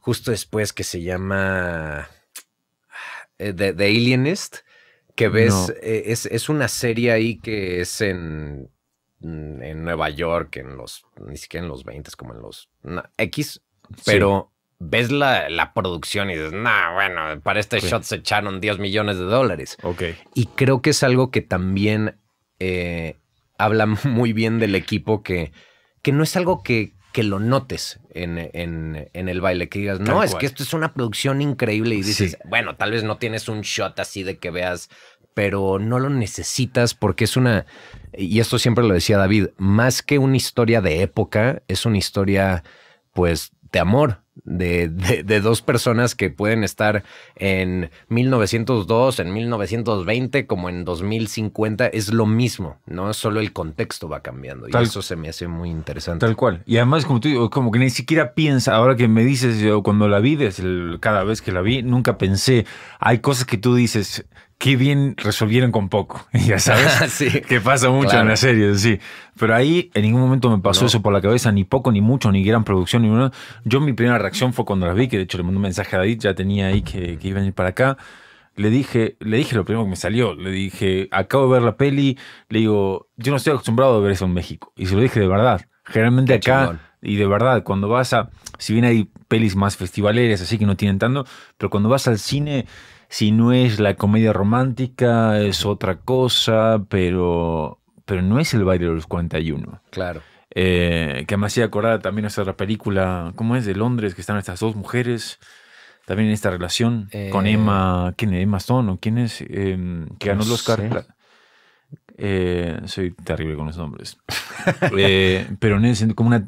justo después que se llama The, eh, Alienist, que ves, eh, es, una serie ahí que es en en Nueva York, en los, ni siquiera en los 20, como en los X, pero ves la, producción y dices, no, bueno, para este shot se echaron 10 millones de dólares. Ok. Y creo que es algo que también eh, habla *laughs* muy bien del equipo que, que no es algo que, que lo notes en, el baile, que digas, no, es que esto es una producción increíble y dices, bueno, tal vez no tienes un shot así de que veas, pero no lo necesitas porque es una, y esto siempre lo decía David, más que una historia de época, es una historia pues de amor, de, dos personas que pueden estar en 1902, en 1920, como en 2050, es lo mismo, ¿no? Solo el contexto va cambiando y eso se me hace muy interesante. Tal cual. Y además, como tú como que ni siquiera piensa, ahora que me dices, yo cuando la vi, cada vez que la vi, nunca pensé, hay cosas que tú dices, qué bien resolvieron con poco, *laughs* ya sabes, *laughs* que pasa mucho en las series, sí. Pero ahí en ningún momento me pasó eso por la cabeza, ni poco, ni mucho, ni gran producción, ni Yo mi primera reacción fue cuando las vi, que de hecho le mandé un mensaje a David, ya tenía ahí que, iba a venir para acá. Le dije, le dije lo primero que me salió, le dije, acabo de ver la peli, le digo, yo no estoy acostumbrado a ver eso en México. Y se lo dije de verdad. Generalmente acá... Y de verdad, cuando vas a, si bien hay pelis más festivaleras, así que no tienen tanto, pero cuando vas al cine, si no es la comedia romántica, es otra cosa, pero, pero no es el baile de los 41. Claro. Eh, que me hacía acordar también a otra película, ¿cómo es? De Londres, que están estas dos mujeres, también en esta relación eh, con Emma, ¿quién es? Emma Stone, ¿o quién es? Em, que ganó el Oscar. Eh, soy terrible con los nombres. *laughs* pero en ese, como una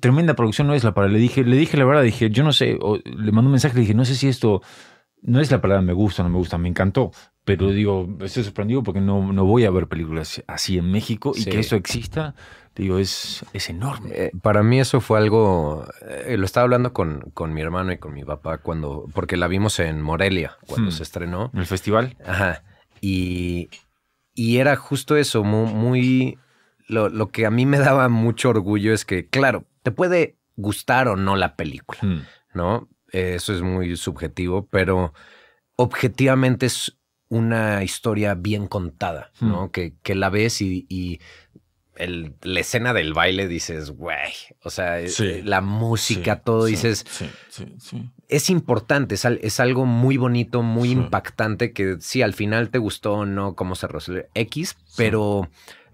tremenda producción no es la para. Le dije, le dije la verdad, dije, yo no sé, le mando un mensaje, le dije, no sé si esto no es la palabra me gusta, no me gusta, me encantó, pero digo, estoy sorprendido porque no, no voy a ver películas así en México y que eso exista, digo, es, es enorme. Eh, para mí eso fue algo, eh, lo estaba hablando con, con, mi hermano y con mi papá cuando, porque la vimos en Morelia, cuando hmm. se estrenó. En el festival. Ajá. Y, y era justo eso, muy, lo, que a mí me daba mucho orgullo es que, claro, te puede gustar o no la película, hmm. ¿no? Eh, eso es muy subjetivo, pero objetivamente es una historia bien contada, hmm. ¿no? Que, la ves y, el, la escena del baile dices, güey, o sea, eh, la música, todo sí, dices, es importante, es, algo muy bonito, muy impactante, que sí, al final te gustó o no cómo se resuelve X, pero...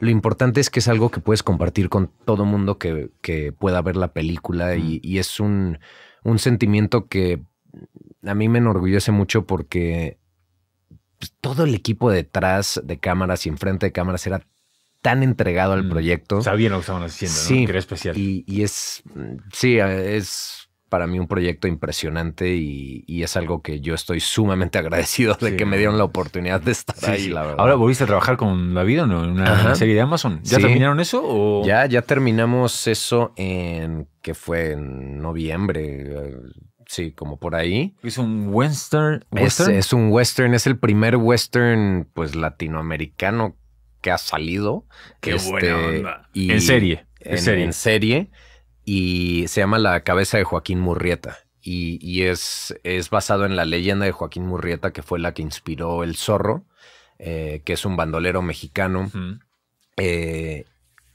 Lo importante es que es algo que puedes compartir con todo mundo que, pueda ver la película y, es un, sentimiento que a mí me enorgullece mucho porque pues, todo el equipo detrás de cámaras y enfrente de cámaras era tan entregado al mm. proyecto. Sabían lo que estaban haciendo, ¿no? era especial. Y, y es, mm, sí, es para mí un proyecto impresionante y, es algo que yo estoy sumamente *laughs* agradecido de que me dieron la oportunidad de estar ahí, la verdad. Ahora volviste a trabajar con David en una, serie de Amazon. ¿Ya terminaron eso? O? Ya, ya terminamos eso en que fue en noviembre. Eh, sí, como por ahí. Es un western. Es, un western, es el primer western pues latinoamericano que ha salido. Qué este, en serie. en serie. En serie y se llama La cabeza de Joaquín Murrieta. Y, es, es, basado en la leyenda de Joaquín Murrieta, que fue la que inspiró El Zorro, eh, que es un bandolero mexicano.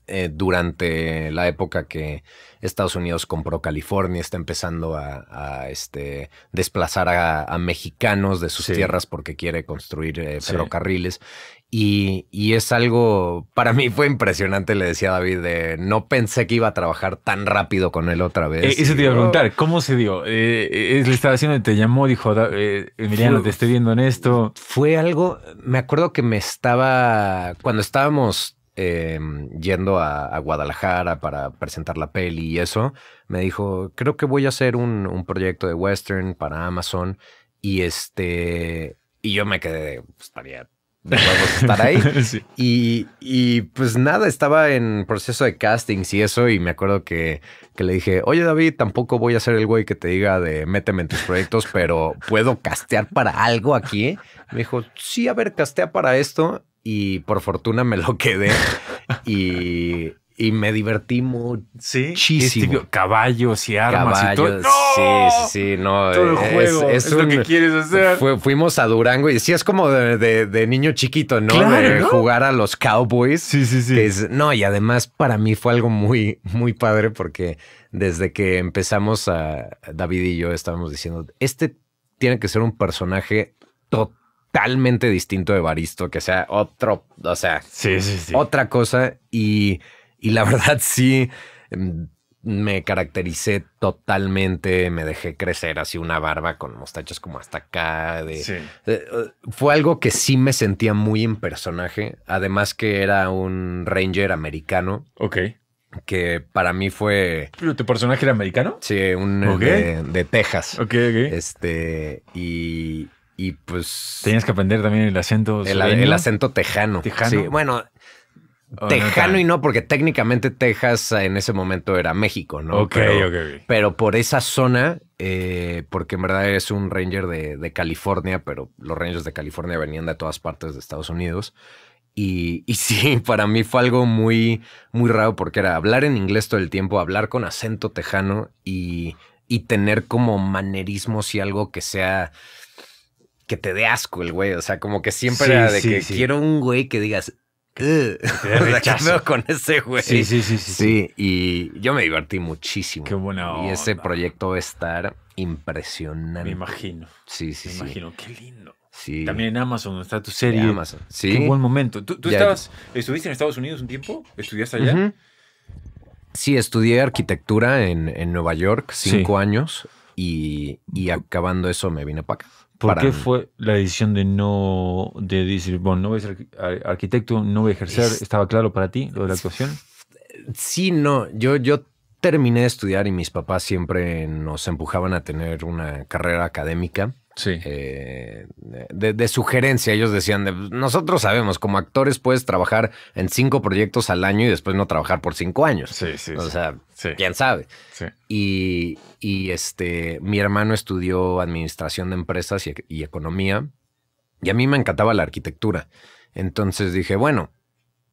Eh, durante la época que Estados Unidos compró California, está empezando a, este, desplazar a, mexicanos de sus tierras porque quiere construir eh, ferrocarriles. Y, es algo, para mí fue impresionante, le decía David, no pensé que iba a trabajar tan rápido con él otra vez. Y eh, se te iba a preguntar, ¿cómo se dio? le estaba haciendo, te llamó, dijo, Emiliano, te estoy viendo en esto. Fue algo, me acuerdo que me estaba, cuando estábamos Em, yendo a, Guadalajara para presentar la peli y eso, me dijo, creo que voy a hacer un, proyecto de western para Amazon y este, y yo me quedé, pues, estaría estar ahí. *laughs* Y, y, pues nada, estaba en proceso de castings y eso, y me acuerdo que, que, le dije, oye David, tampoco voy a ser el güey que te diga de méteme en tus proyectos, pero ¿puedo castear para algo aquí? Me dijo, sí, a ver, castea para esto y por fortuna me lo quedé *laughs* y, me divertí muchísimo. ¿Sí? caballos y armas caballos, y Sí, sí, no. es, lo que quieres hacer. fuimos a Durango y sí es como de, niño chiquito, ¿no? jugar a los Cowboys. Sí, sí, sí. no, y además para mí fue algo muy, muy padre porque desde que empezamos a David y yo estábamos diciendo, este tiene que ser un personaje total totalmente distinto de Baristo, que sea otro, o sea, sí, otra cosa. Y, la *laughs* verdad sí em, me caractericé totalmente, me dejé crecer así una barba con mostachos como hasta acá. Eh, fue algo que sí me sentía muy en personaje, además que era un ranger americano. Ok. Que para mí fue... ¿Pero tu personaje era americano? Sí, un eh, de, de, Texas. Ok, ok. Este, y, y pues. Tenías que aprender también el acento. El, acento tejano. Tejano. bueno. tejano y no, porque técnicamente Texas en ese momento era México, ¿no? Ok, pero, ok. Pero por esa zona, eh, porque en verdad es un ranger de, California, pero los rangers de California venían de todas partes de Estados Unidos. Y, *laughs* sí, para mí fue algo muy, muy raro porque era hablar en inglés todo el tiempo, hablar con acento tejano y, y tener como manerismos y algo que sea que te dé asco el güey. O sea, como que siempre era de que quiero un güey que digas. *laughs* con ese güey. Sí, sí, sí, sí, y yo me divertí muchísimo. Qué buena Y ese proyecto va a estar impresionante. Me imagino. Sí, sí, sí. Me imagino, qué lindo. Sí. También en Amazon está tu serie. En Amazon, sí. Qué buen momento. ¿Tú, estabas, estuviste en Estados Unidos un tiempo? ¿Estudiaste allá? Sí, estudié arquitectura en, Nueva York, cinco años, y, y acabando eso me vine para acá. ¿Por qué fue la decisión de no de decir, bueno, no voy a ser arquitecto, no voy a ejercer? ¿Estaba claro para ti lo de la actuación? Sí, no. Yo, yo terminé de estudiar y mis papás siempre nos empujaban a tener una carrera académica. Sí. Eh, de, sugerencia. Ellos decían, de, pues, nosotros sabemos, como actores puedes trabajar en cinco proyectos al año y después no trabajar por cinco años. Sí, sí. O sea, quién sabe. Y, y, este, mi hermano estudió administración de empresas y, economía y a mí me encantaba la arquitectura. Entonces dije, bueno,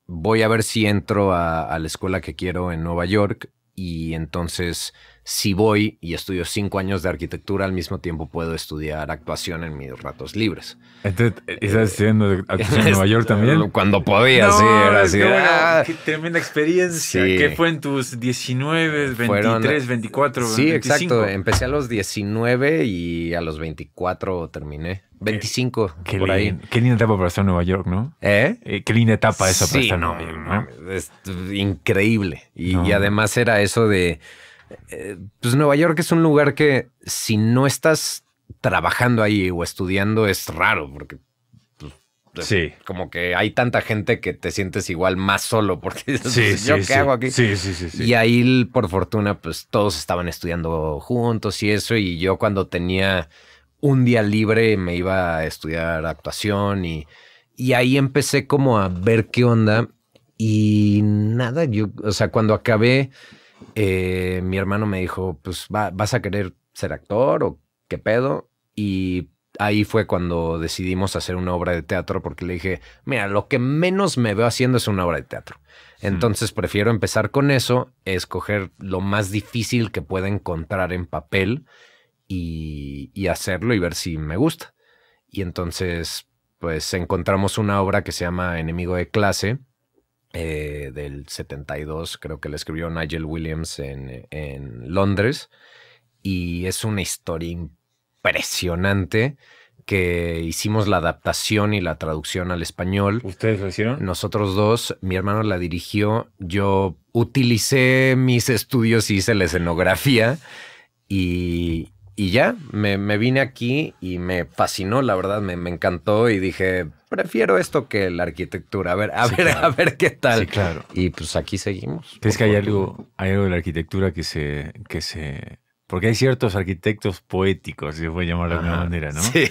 voy a ver si entro a, la escuela que quiero en Nueva York y entonces si voy y estudio cinco años de arquitectura, al mismo tiempo puedo estudiar actuación en mis ratos libres. Entonces, eh, ¿estás estudiando actuación en *laughs* Nueva York también? Cuando podía, sí, era así. Ah. qué tremenda experiencia. ¿Qué fue en tus 19, 23, Fueron, 24, Sí, exacto. Empecé a los 19 y a los 24 terminé. 25, por ahí. Qué linda etapa para estar en Nueva York, ¿no? ¿Eh? Eh, qué linda etapa esa para estar en Nueva York, ¿no? Es increíble. y además era eso de eh, pues Nueva York es un lugar que si no estás trabajando ahí o estudiando es raro porque pues, sí. como que hay tanta gente que te sientes igual más solo porque *laughs* sí, pues, yo qué hago aquí. Y ahí por fortuna pues todos estaban estudiando juntos y eso y yo cuando tenía un día libre me iba a estudiar actuación y, y ahí empecé como a ver qué onda y nada, yo, o sea, cuando acabé eh, mi hermano me dijo, pues, ¿vas a querer ser actor o qué pedo? Y ahí fue cuando decidimos hacer una obra de teatro porque le dije, mira, lo que menos me veo haciendo es una obra de teatro. Entonces prefiero empezar con eso, escoger lo más difícil que pueda encontrar en papel y hacerlo y ver si me gusta. Y entonces, pues encontramos una obra que se llama Enemigo de clase, eh, del 72, creo que la escribió Nigel Williams en, eh, en Londres, y es una historia impresionante que hicimos la adaptación y la traducción al español. ¿Ustedes lo hicieron? Nosotros dos, mi hermano la dirigió, yo utilicé mis estudios y hice la escenografía y, y ya, me, vine aquí y me fascinó, la verdad, me, me, encantó y dije, prefiero esto que la arquitectura, a ver, a ver, a ver qué tal. Sí, claro. Y pues aquí seguimos. es que hay algo, algo de la arquitectura que se, que se... Porque hay ciertos arquitectos poéticos, si se puede llamar de alguna manera, ¿no? Sí.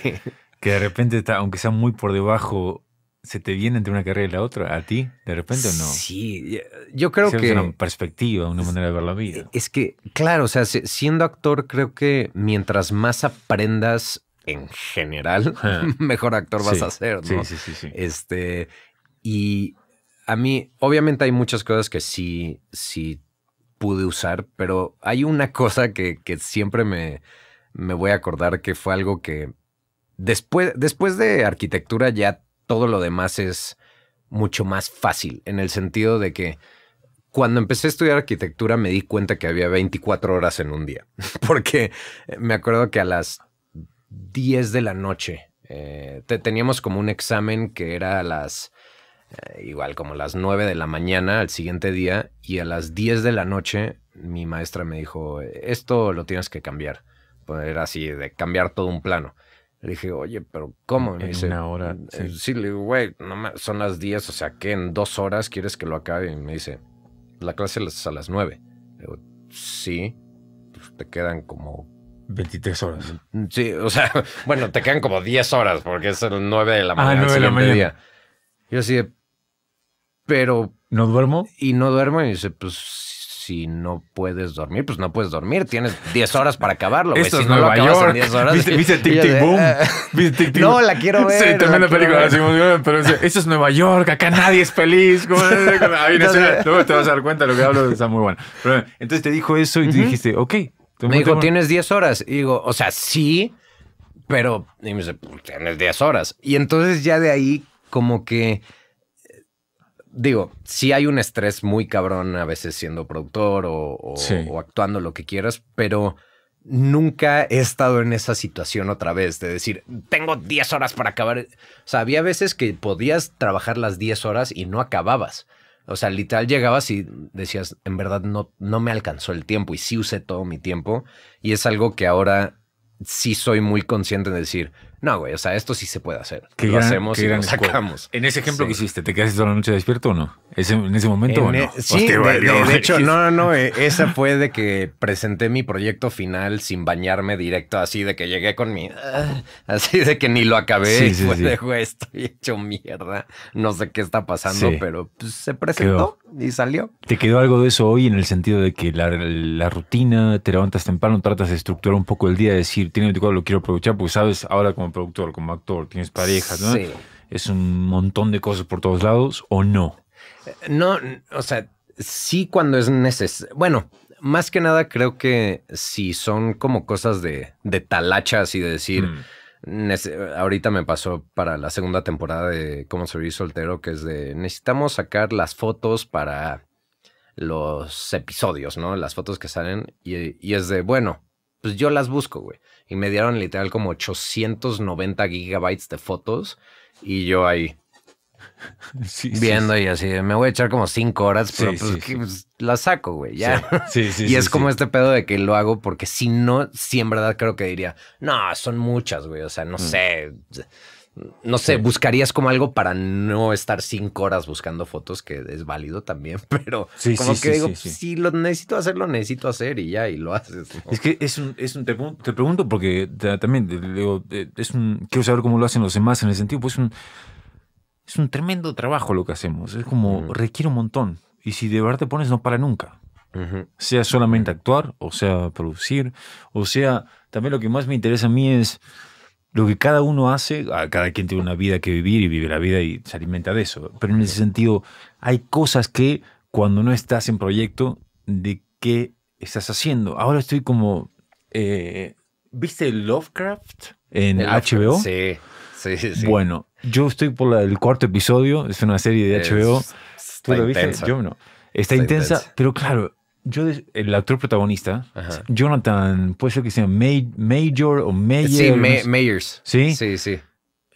Que de repente, está, aunque sea muy por debajo se te viene entre una carrera y la otra, a ti, de repente o no. Sí, yo creo que... Es una perspectiva, una manera de ver la vida. E, es que, claro, o sea, siendo actor creo que mientras más aprendas en general, *laughs* mejor actor vas a ser, ¿no? Sí, sí, sí, Este, y a mí, obviamente hay muchas cosas que sí, sí pude usar, pero hay una cosa que, siempre me, me voy a acordar que fue algo que después, después de arquitectura ya todo lo demás es mucho más fácil, en el sentido de que cuando empecé a estudiar arquitectura me di cuenta que había 24 horas en un día, *laughs* porque me acuerdo que a las 10 de la noche eh, teníamos como un examen que era a las eh, igual como las 9 de la mañana al siguiente día y a las 10 de la noche mi maestra me dijo, esto lo tienes que cambiar. Pues era así, de cambiar todo un plano. Le dije, oye, pero ¿cómo? Me en una hora. Mm, eh, sí, le digo, güey, son las 10, o sea, ¿qué? ¿En dos horas quieres que lo acabe? Y me dice, la clase es a las 9. Le digo, sí, pues, te quedan como 23 horas. Mm, sí, o sea, *laughs* bueno, te quedan como 10 horas porque es el 9 de la ah, mañana. Ah, 9 de la mañana. Día. Yo así pero... ¿No duermo? Y no duermo y dice, pues si no puedes dormir, pues no puedes dormir. Tienes 10 horas para acabarlo. Esto si Nueva York. en 10 horas. ¿Viste, ah". *laughs* viste Tic Tic Boom? No, la quiero ver. Sí, también la, película. pero esto es Nueva York. Acá nadie es feliz. *laughs* Luego te vas a dar cuenta lo que hablo. Está muy bueno. entonces te dijo eso y tú dijiste, ok. Me dijo, tienes 10 horas. Y digo, o sea, sí, pero... Y me dice, pues, tienes 10 horas. Y entonces ya de ahí como que digo, sí hay un estrés muy cabrón a veces siendo productor o, actuando lo que quieras, pero nunca he estado en esa situación otra vez de decir, tengo 10 horas para acabar. O sea, había veces que podías trabajar las 10 horas y no acababas. O sea, literal llegabas y decías, en verdad no, no me alcanzó el tiempo y sí usé todo mi tiempo. Y es algo que ahora sí soy muy consciente de decir, no, güey, o sea, esto sí se puede hacer. lo hacemos y lo sacamos. En ese ejemplo que hiciste, ¿te quedaste toda la noche despierto o no? ¿En ese momento o no? E-, pues sí, de, hecho, no, no, no. *laughs* Eh, esa fue de que presenté mi proyecto final sin bañarme directo, así de que llegué con mi... Ah, así de que ni lo acabé. Sí, fue de, güey, estoy hecho mierda. No sé qué está pasando, pero pues, se presentó y salió. ¿Te quedó algo de eso hoy en el sentido de que la, la rutina, te levantas temprano, tratas de estructurar un poco el día, decir, tiene 24, lo quiero aprovechar, porque sabes, ahora como productor, como actor, tienes parejas, ¿no? Es un montón de cosas por todos lados, ¿o no? Eh, no, o sea, sí cuando es necesario. Bueno, más que nada creo que si son como cosas de, de talachas y de decir... Mm ahorita me pasó para la segunda temporada de Cómo servir soltero, que es de necesitamos sacar las fotos para los episodios, ¿no? Las fotos que salen y, y es de, bueno, pues yo las busco, güey. Y me dieron literal como 890 gigabytes de fotos y yo ahí, *laughs* viendo y así, me voy a echar como cinco horas, pero pues, pues, la saco, güey, ya. *laughs* y es como este pedo de que lo hago porque si no, sí en verdad creo que diría, no, son muchas, güey, o sea, no mm. sé, no sé, buscarías como algo para no estar cinco horas buscando fotos, que es válido también, *laughs* pero como que digo, si lo necesito hacer, lo necesito hacer y ya, y lo haces. Es que es un, es un te, pregunto porque también, digo, eh, es un, quiero saber cómo lo hacen los demás en el sentido, pues un es un tremendo trabajo lo que hacemos. Es como, requiere un montón. Y si de verdad te pones, no para nunca. Sea solamente actuar, o sea, producir, o sea, también lo que más me interesa a mí es lo que cada uno hace. Ah, cada quien tiene una vida que vivir y vive la vida y se alimenta de eso. Pero en ese sentido, hay cosas que cuando no estás en proyecto, ¿de qué estás haciendo? Ahora estoy como. Eh, ¿Viste Lovecraft en HBO? sí, sí, sí. Bueno, yo estoy por el cuarto episodio, es una serie de HBO. ¿Tú lo viste? Yo no. Está, intensa, pero claro, yo el actor protagonista, Jonathan, puede ser que sea May, Major o Mayer. Sí, ¿Sí? Sí, sí.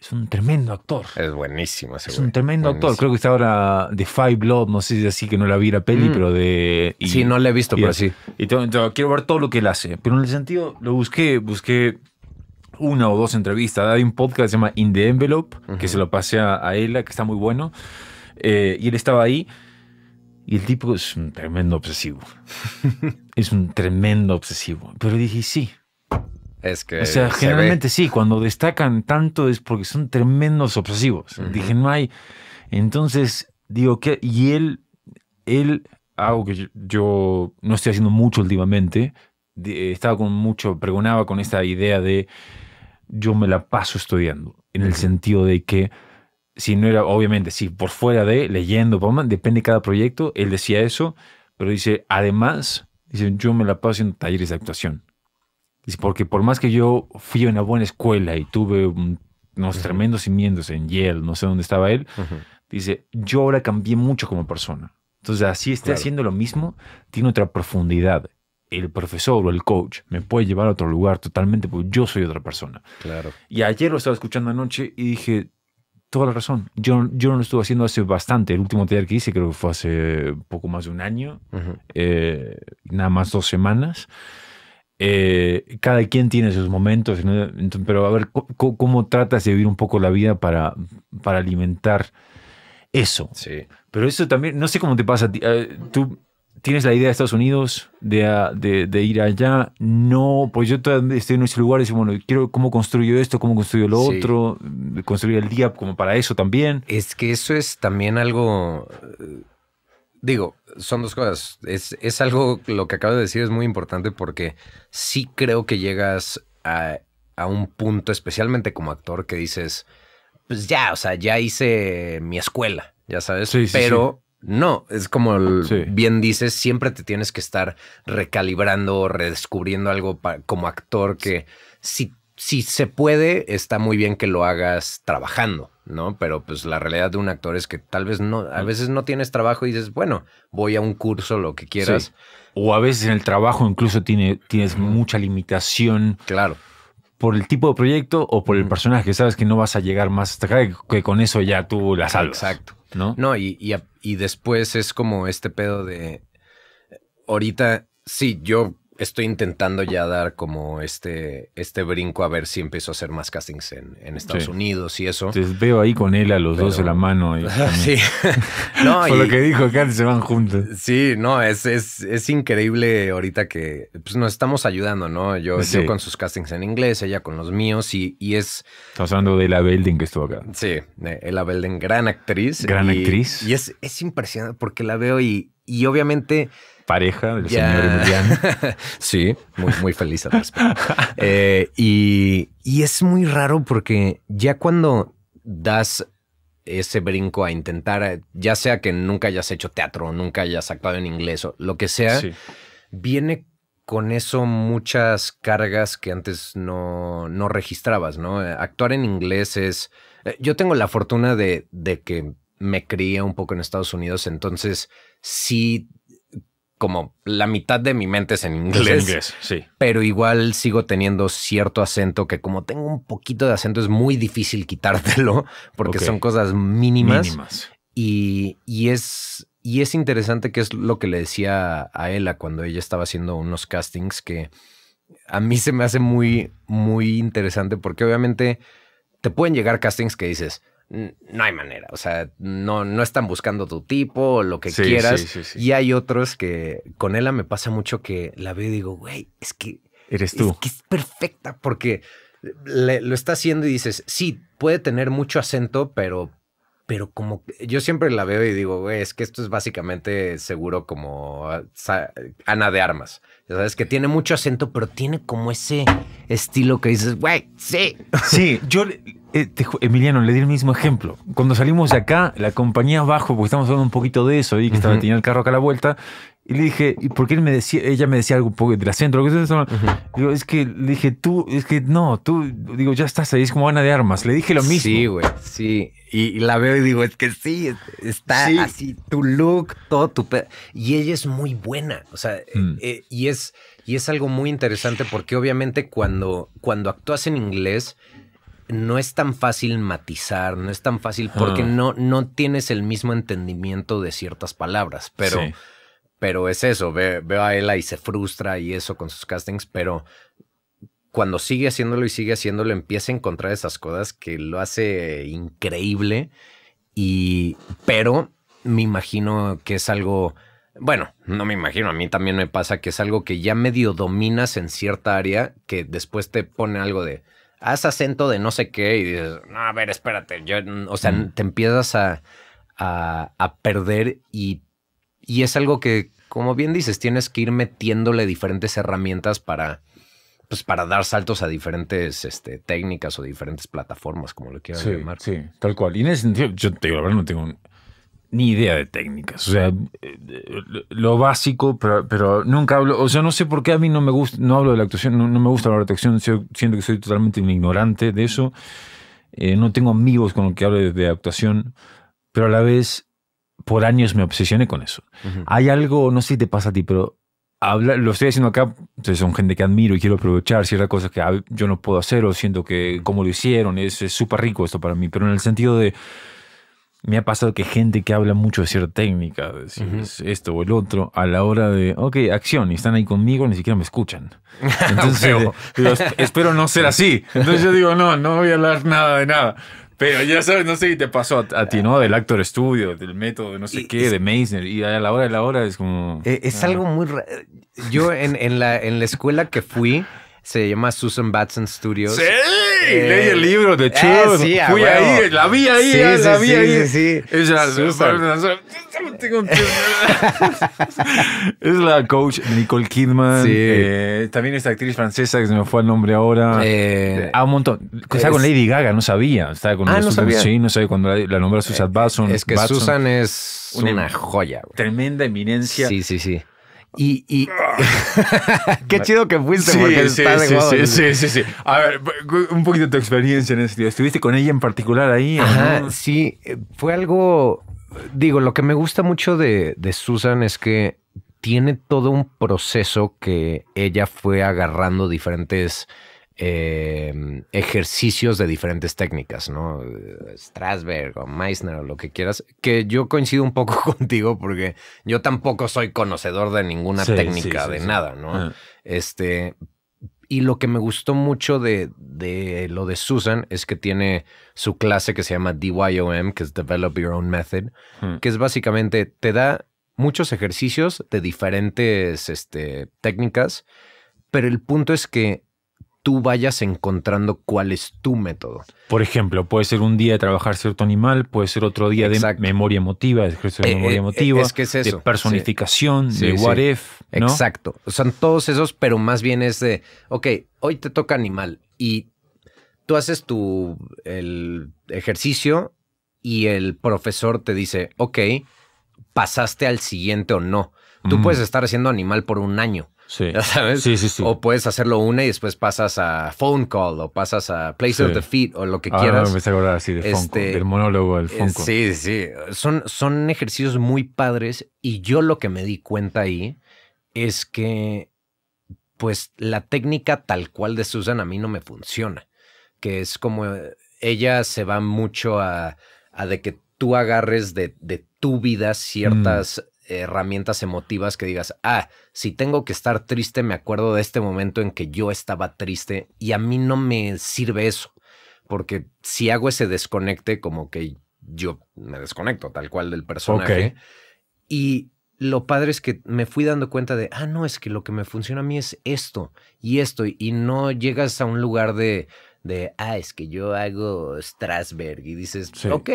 Es un tremendo actor. Es buenísimo ese Es un tremendo actor. Creo que está ahora de Five Blood, no sé si es así que no la vi la peli, mm. pero de... Y, sí, no la he visto, pero sí. Y, y, quiero ver todo lo que él hace. Pero en el sentido, lo busqué, busqué una o dos entrevistas. Hay un podcast que se llama In the Envelope, que se lo pasé a, Ella que está muy bueno. Eh, y él estaba ahí. Y el tipo es un tremendo obsesivo. *laughs* es un tremendo obsesivo. Pero dije, sí. Es que. O sea, generalmente sí, cuando destacan tanto es porque son tremendos obsesivos. Dije, no hay. Entonces, digo, que Y él, él, algo que yo, no estoy haciendo mucho últimamente, estaba con mucho, pregonaba con esta idea de yo me la paso estudiando, en el sentido de que si no era, obviamente, si por fuera de leyendo, depende de cada proyecto, él decía eso, pero dice, además, dice, yo me la paso en talleres de actuación. Dice, porque por más que yo fui a una buena escuela y tuve unos tremendos cimientos en Yale, no sé dónde estaba él, dice, yo ahora cambié mucho como persona. Entonces, así esté haciendo lo mismo, tiene otra profundidad el profesor o el coach me puede llevar a otro lugar totalmente porque yo soy otra persona. Claro. Y ayer lo estaba escuchando anoche y dije, toda la razón. Yo, yo no lo estuve haciendo hace bastante. El último taller que hice creo que fue hace poco más de un año, eh, nada más dos semanas. Eh, cada quien tiene sus momentos, pero a ver, ¿cómo, tratas de vivir un poco la vida para, para alimentar eso? Sí. Pero eso también, no sé cómo te pasa a ti. Eh, tú tienes la idea de Estados Unidos, de, ir allá. No, pues yo estoy en ese lugar y digo, bueno, quiero cómo construyo esto, cómo construyo lo otro, construir el día como para eso también. Es que eso es también algo, eh, digo, son dos cosas. Es, algo, lo que acabo de decir es muy importante porque sí creo que llegas a, un punto, especialmente como actor, que dices, pues ya, o sea, ya hice mi escuela, ya sabes, pero no, es como bien dices, siempre te tienes que estar recalibrando redescubriendo algo como actor que si, si se puede, está muy bien que lo hagas trabajando, ¿no? Pero pues la realidad de un actor es que tal vez no, a mm. veces no tienes trabajo y dices, bueno, voy a un curso, lo que quieras. O a veces en el trabajo incluso tiene, tienes mucha limitación. Claro. Por el tipo de proyecto o por el mm. personaje, sabes que no vas a llegar más hasta acá, que con eso ya tú la salvas. Exacto. ¿No? No, y, a y después es como este pedo de. Ahorita, sí, yo estoy intentando ya dar como este, este brinco a ver si empiezo a hacer más castings en, Estados Unidos y eso. Te veo ahí con él a los dos de la mano. *laughs* sí. *laughs* no, lo que dijo que se van juntos. Sí, no, es, es, es increíble ahorita que pues, nos estamos ayudando, ¿no? Yo, con sus castings en inglés, ella con los míos y, es... Estamos hablando de la Belding que estuvo acá. Sí, Ela Belding, gran actriz. Gran actriz. Y es, es impresionante porque la veo y, y obviamente Pareja, del señor Julián. *laughs* sí, muy, muy feliz al respecto. Eh, y, es muy raro porque ya cuando das ese brinco a intentar, ya sea que nunca hayas hecho teatro, nunca hayas actuado en inglés o lo que sea, viene con eso muchas cargas que antes no, no, registrabas, ¿no? Actuar en inglés es... Eh, yo tengo la fortuna de, de que me crié un poco en Estados Unidos, entonces sí como la mitad de mi mente es en inglés. sí. Pero igual sigo teniendo cierto acento que como tengo un poquito de acento es muy difícil quitártelo *laughs* porque son cosas mínimas. mínimas. Y, y, es, y es interesante que es lo que le decía a Ella cuando ella estaba haciendo unos castings que a mí se me hace muy, muy interesante porque obviamente te pueden llegar castings que dices, no hay manera. O sea, no, no están buscando tu tipo, lo que quieras. y hay otros que con ella me pasa mucho que la veo y digo, güey, es que. Eres tú. Es que es perfecta porque lo está haciendo y dices, sí, puede tener mucho acento, pero. Pero como yo siempre la veo y digo, güey, es que esto es básicamente seguro como ah, Ana de Armas. Ya sabes que tiene mucho acento, pero tiene como ese estilo que dices, güey, sí. Sí, yo eh, Emiliano, le di el mismo ejemplo. Cuando salimos de acá, la compañía abajo, porque estamos hablando un poquito de eso, y que estaba, teniendo el carro acá la vuelta, y le dije, ¿y por qué él me decía, ella me decía algo de la centro? es que le dije, tú, es que no, tú, digo, ya estás ahí, es como Ana de Armas. Le dije lo mismo. Sí, güey, sí. Y la veo y digo, es que sí, está así, tu look, todo tu. y ella es muy buena, o sea, eh, mm. eh, y, es, y es algo muy interesante porque obviamente cuando, cuando actúas en inglés no es tan fácil matizar, no es tan fácil porque no, no tienes el mismo entendimiento de ciertas palabras, pero, pero es eso, veo a Ella y se frustra y eso con sus castings, pero cuando sigue haciéndolo y sigue haciéndolo, empieza a encontrar esas cosas que lo hace increíble y, pero me imagino que es algo... Bueno, no me imagino, a mí también me pasa que es algo que ya medio dominas en cierta área que después te pone algo de, haz acento de no sé qué y dices, no, a ver, espérate, yo, o sea, te empiezas a, a, a perder y, y, es algo que, como bien dices, tienes que ir metiéndole diferentes herramientas para, pues, para dar saltos a diferentes este, técnicas o diferentes plataformas, como lo quieran llamar. Sí, tal cual. Y en ese sentido, yo te digo, la verdad, no tengo ni idea de técnicas. O sea, lo básico, pero, nunca hablo. O sea, no sé por qué a mí no me gusta, no hablo de la actuación, no, me gusta hablar de actuación. Siento que soy totalmente ignorante de eso. Eh, no tengo amigos con los que hable de, actuación, pero a la vez por años me obsesioné con eso. Hay algo, no sé si te pasa a ti, pero habla, lo estoy haciendo acá, son gente que admiro y quiero aprovechar ciertas cosas que yo no puedo hacer o siento que como lo hicieron, es súper rico esto para mí, pero en el sentido de me ha pasado que gente que habla mucho de cierta técnica, de decir, esto o el otro, a la hora de, ok, acción, y están ahí conmigo, ni siquiera me escuchan. *laughs* Entonces, eh, espero no ser así. Entonces yo digo, no, no voy a hablar nada de nada. Pero ya sabes, no sé qué te pasó a, ti, ¿no? Del actor estudio, del método, no sé qué, de Meisner. Y a la hora de la hora es como... Eh, es, ah. algo muy... Yo en, en, la, en la escuela que fui, se llama Susan Batson Studios. ¡Sí! Eh, leí el libro de eh, Chu. sí, Fui ahí, la vi ahí, sí, sí, la vi ahí. Sí, es la coach Nicole Kidman. Sí. Eh, también esta actriz francesa que se me fue el nombre ahora. ah, un montón. Estaba con Lady Gaga, no sabía. Estaba con ah, no sabía. Sí, no sabía cuando la, la nombró Susan Batson. Es que Susan es una joya. Tremenda eminencia. Sí, sí, sí. Y, *laughs* qué chido que fuiste, sí, porque sí, sí, sí, sí, A ver, un poquito de tu experiencia en este ¿Estuviste con ella en particular ahí? sí. Eh, fue algo. Digo, lo que me gusta mucho de Susan es que tiene todo un proceso que ella fue agarrando diferentes Em, ejercicios de diferentes técnicas, ¿no? Strasberg o Meissner o lo que quieras, que yo coincido un poco *laughs* contigo porque yo tampoco soy conocedor de ninguna técnica, de nada, ¿no? Este, y lo que me gustó mucho de, lo de Susan es que tiene su clase que se llama DYOM, que es Develop Your Own Method, que es básicamente te da muchos ejercicios de diferentes este, técnicas, pero el punto es que tú vayas encontrando cuál es tu método. Por ejemplo, puede ser un día de trabajar cierto animal, puede ser otro día de memoria emotiva, de ejercicio de eh, memoria eh, emotiva, que de personificación, de what if. ¿no? Exacto. Son todos esos, pero más bien es de, ok, hoy te toca animal y tú haces tu el ejercicio y el profesor te dice, ok, pasaste al siguiente o no. Tú puedes estar haciendo animal por un año Sí. sabes? Sí, sí, O puedes hacerlo una y después pasas a phone call o pasas a place of the feet o lo que ah, quieras. No, me a así de este, monólogo del eh, phone Sí, sí. Son, son ejercicios muy padres y yo lo que me di cuenta ahí es que pues la técnica tal cual de Susan a mí no me funciona, que es como eh, ella se va mucho a, de que tú agarres de, de tu vida ciertas mm herramientas emotivas que digas, ah, si tengo que estar triste, me acuerdo de este momento en que yo estaba triste y a mí no me sirve eso, porque si hago ese desconecte, como que yo me desconecto tal cual del personaje. Y lo padre es que me fui dando cuenta de, ah, no, es que lo que me funciona a mí es esto y esto, y no llegas a un lugar de, de ah, es que yo hago Strasberg y dices, ok,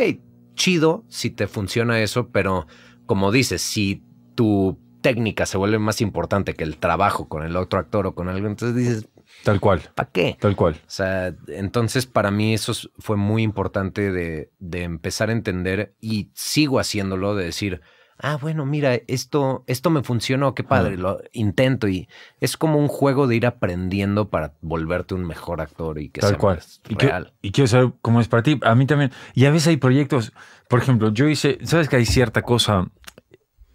chido si te funciona eso, pero como dices, si tu técnica se vuelve más importante que el trabajo con el otro actor o con alguien, entonces dices... Tal cual. ¿Para qué? Tal cual. O sea, entonces para mí eso fue muy importante de, empezar a entender y sigo haciéndolo, de decir, ah, bueno, mira, esto, esto me funcionó, qué padre, lo intento. Y es como un juego de ir aprendiendo para volverte un mejor actor y que Tal sea cual. real. y quiero saber cómo es para ti. A mí también. Y a veces hay proyectos por ejemplo, yo hice, sabes que hay cierta cosa,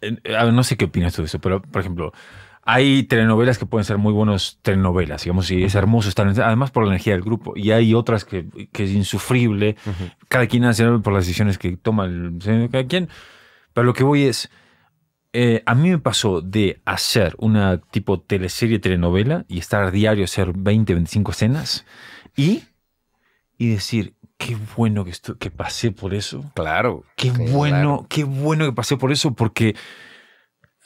eh, no sé qué opinas tú de eso, pero por ejemplo, hay telenovelas que pueden ser muy buenas telenovelas, digamos, y es hermoso estar, además por la energía del grupo, y hay otras que, que es insufrible, cada quien hace por las decisiones que toma el, cada quien, pero lo que voy es, eh, a mí me pasó de hacer una tipo teleserie, telenovela, y estar diario, hacer 20, 25 escenas, y, y decir, qué bueno que, que pasé por eso. Claro. Qué bueno, qué bueno que pasé por eso porque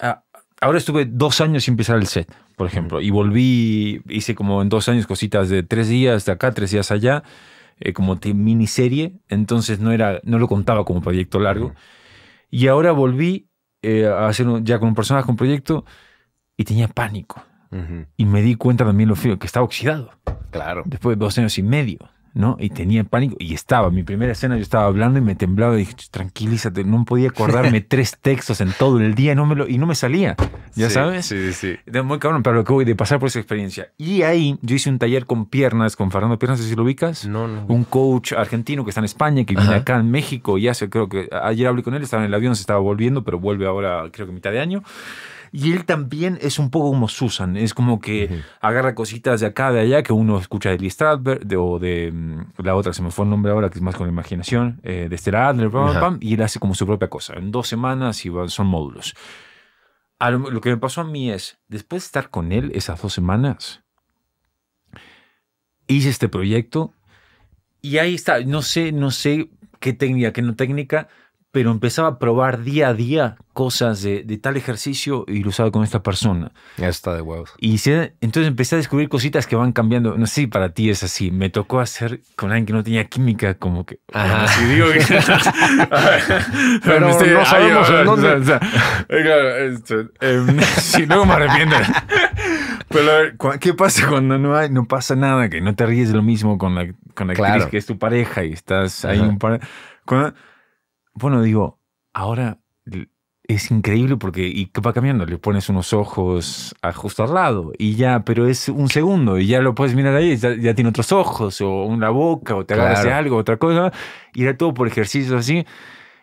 ah, ahora estuve dos años sin empezar el set, por ejemplo, y volví, hice como en dos años cositas de tres días de acá, tres días allá, eh, como miniserie, entonces no, era, no lo contaba como proyecto largo. Y ahora volví eh, a hacer ya con un personaje, un proyecto, y tenía pánico. Y me di cuenta también lo frío, que estaba oxidado. Claro. Después de dos años y medio. ¿no? Y tenía pánico y estaba, mi primera escena yo estaba hablando y me temblaba y dije, tranquilízate, no podía acordarme *laughs* tres textos en todo el día y no me, lo, y no me salía, ¿ya sabes? Sí, sí, Muy cabrón, pero lo que voy de pasar por esa experiencia. Y ahí yo hice un taller con piernas, con Fernando Piernas, si lo ubicas. No, Un coach argentino que está en España, que viene acá en México y hace, creo que ayer hablé con él, estaba en el avión, se estaba volviendo, pero vuelve ahora, creo que mitad de año. Y él también es un poco como Susan, es como que agarra cositas de acá, de allá, que uno escucha de Lee Stradberg, o de mm, la otra, se me fue el nombre ahora, que es más con la imaginación, eh, de Stella Adler, y él hace como su propia cosa, en dos semanas y son módulos. lo, que me pasó a mí es, después de estar con él esas dos semanas, hice este proyecto y ahí está, no sé, no sé qué técnica, qué no técnica, pero empezaba a probar día a día cosas de, tal ejercicio y lo usaba con esta persona. Ya está de huevos. Y entonces empecé a descubrir cositas que van cambiando. No sé si para ti es así. Me tocó hacer con alguien que no tenía química, como que. Ajá. Ah. Si *laughs* digo que. pero, *laughs* no sabemos en dónde. O claro, este, em, *laughs* si luego me arrepiento. Pero, ¿qué pasa cuando no hay, no pasa nada? Que no te ríes lo mismo con la, con la actriz que es tu pareja y estás ahí un par bueno, digo, ahora es increíble porque y va cambiando, le pones unos ojos a justo al lado y ya, pero es un segundo y ya lo puedes mirar ahí, ya, tiene otros ojos o una boca o te agarra de algo, otra cosa, y era todo por ejercicios así.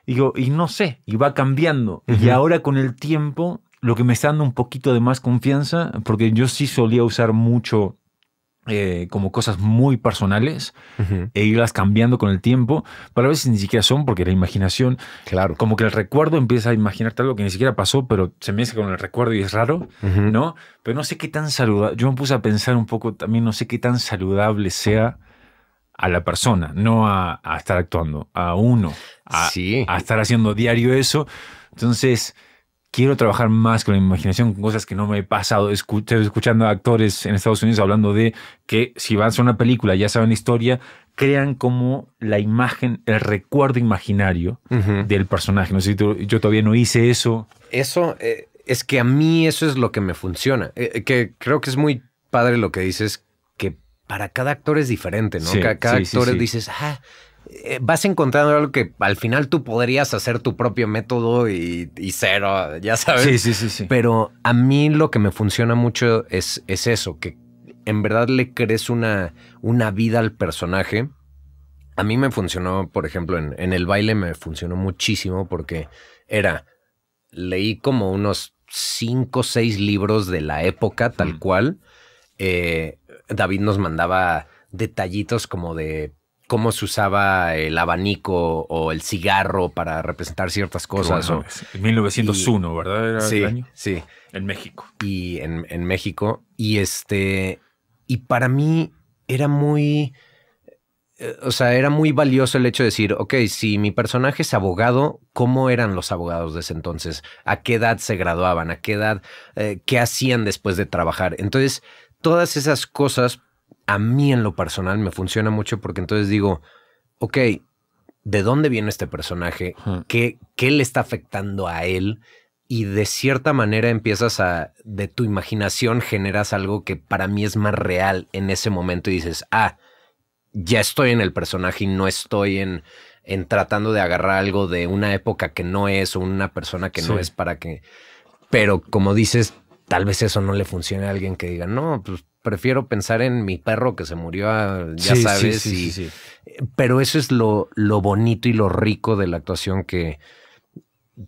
Digo, y no sé, y va cambiando. Y ahora con el tiempo, lo que me está dando un poquito de más confianza, porque yo sí solía usar mucho eh, como cosas muy personales e irlas cambiando con el tiempo, para veces ni siquiera son, porque la imaginación, claro. como que el recuerdo empieza a imaginarte algo que ni siquiera pasó, pero se mezcla con el recuerdo y es raro, ¿no? Pero no sé qué tan saludable, yo me puse a pensar un poco también, no sé qué tan saludable sea a la persona, no a, estar actuando, a uno, a estar haciendo diario eso. Entonces, quiero trabajar más con la imaginación, con cosas que no me he pasado. Estoy escuchando a actores en Estados Unidos hablando de que si van a hacer una película, ya saben la historia, crean como la imagen, el recuerdo imaginario del personaje. No sé si yo todavía no hice eso. Eso eh, es que a mí eso es lo que me funciona. Eh, eh, que creo que es muy padre lo que dices, que para cada actor es diferente, ¿no? cada, actor dices, ah eh, vas encontrando algo que al final tú podrías hacer tu propio método y, cero, ya sabes. Sí, sí, sí, sí, Pero a mí lo que me funciona mucho es, es eso, que en verdad le crees una, una vida al personaje. A mí me funcionó, por ejemplo, en, el baile me funcionó muchísimo porque era, leí como unos cinco o seis libros de la época, tal cual. Eh, David nos mandaba detallitos como de cómo se usaba el abanico o el cigarro para representar ciertas cosas. en 1901, ¿verdad? sí, sí. En México. Y en, México. Y este, y para mí era muy, eh, o sea, era muy valioso el hecho de decir, ok, si mi personaje es abogado, ¿cómo eran los abogados de ese entonces? ¿A qué edad se graduaban? ¿A qué edad? Eh, ¿Qué hacían después de trabajar? Entonces, todas esas cosas a mí en lo personal me funciona mucho porque entonces digo, ok, ¿de dónde viene este personaje? ¿Qué, qué le está afectando a él? Y de cierta manera empiezas a, de tu imaginación generas algo que para mí es más real en ese momento y dices, ah, ya estoy en el personaje y no estoy en, en tratando de agarrar algo de una época que no es o una persona que no es para que... Pero como dices, tal vez eso no le funcione a alguien que diga, no, pues prefiero pensar en mi perro que se murió, ah, ya sabes, sí, sí, pero eso es lo, lo, bonito y lo rico de la actuación que...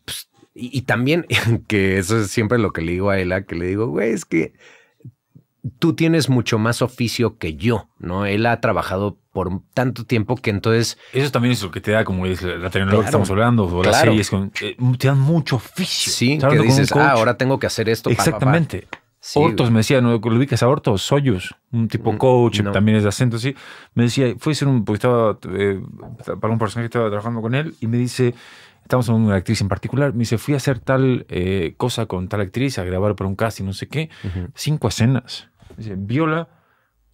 Pues, y, también *laughs* que eso es siempre lo que le digo a Ela, que le digo, güey, es que tú tienes mucho más oficio que yo, ¿no? Él ha trabajado por tanto tiempo que entonces... Eso también es lo que te da, como dice la tecnología que estamos hablando, eh, te dan mucho oficio. Sí, que dices, ah, ahora tengo que hacer esto. Exactamente. Hortos me decía, ¿no lo ubicas a Hortos? Soyuz, un tipo mm, coach, también es de acento, sí. Me decía, fue ser un, porque estaba, eh, para un personaje que estaba trabajando con él, y me dice, estamos hablando de una actriz en particular, me dice, fui a hacer tal eh, cosa con tal actriz, a grabar para un casting, no sé qué, cinco escenas. dice, viola,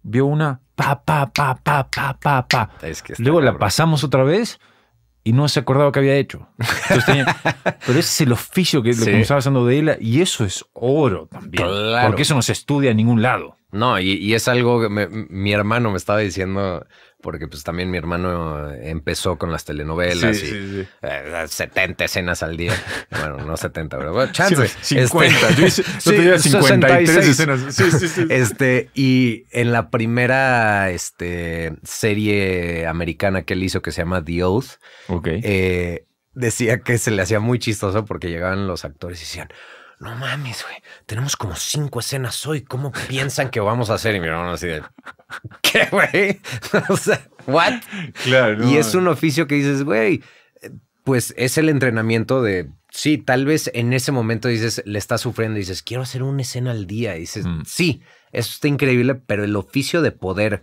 vio una, pa, pa, pa, pa, pa, pa, Luego la pasamos otra vez y no se acordaba que había hecho. *laughs* pero ese es el oficio que, lo que me estaba de ella y eso es oro también. Porque eso no se estudia en ningún lado. No, y, y es algo que mi hermano me estaba diciendo porque pues también mi hermano eh, empezó con las telenovelas y 70 eh, escenas al día. *laughs* Bueno, no 70, pero chances. 50, este, yo 53 escenas. Este, y en la primera este, serie americana que él hizo que se llama The Oath, eh, decía que se le hacía muy chistoso porque llegaban los actores y decían, no mames, güey, tenemos como cinco escenas hoy, ¿cómo piensan que vamos a hacer? Y mi hermano así de, ¿qué, güey? *laughs* o sea, ¿what? Claro. y es un oficio que dices, güey, pues es el entrenamiento de, sí, tal vez en ese momento dices, le estás sufriendo, y dices, quiero hacer una escena al día, dices, mm. sí, eso está increíble, pero el oficio de poder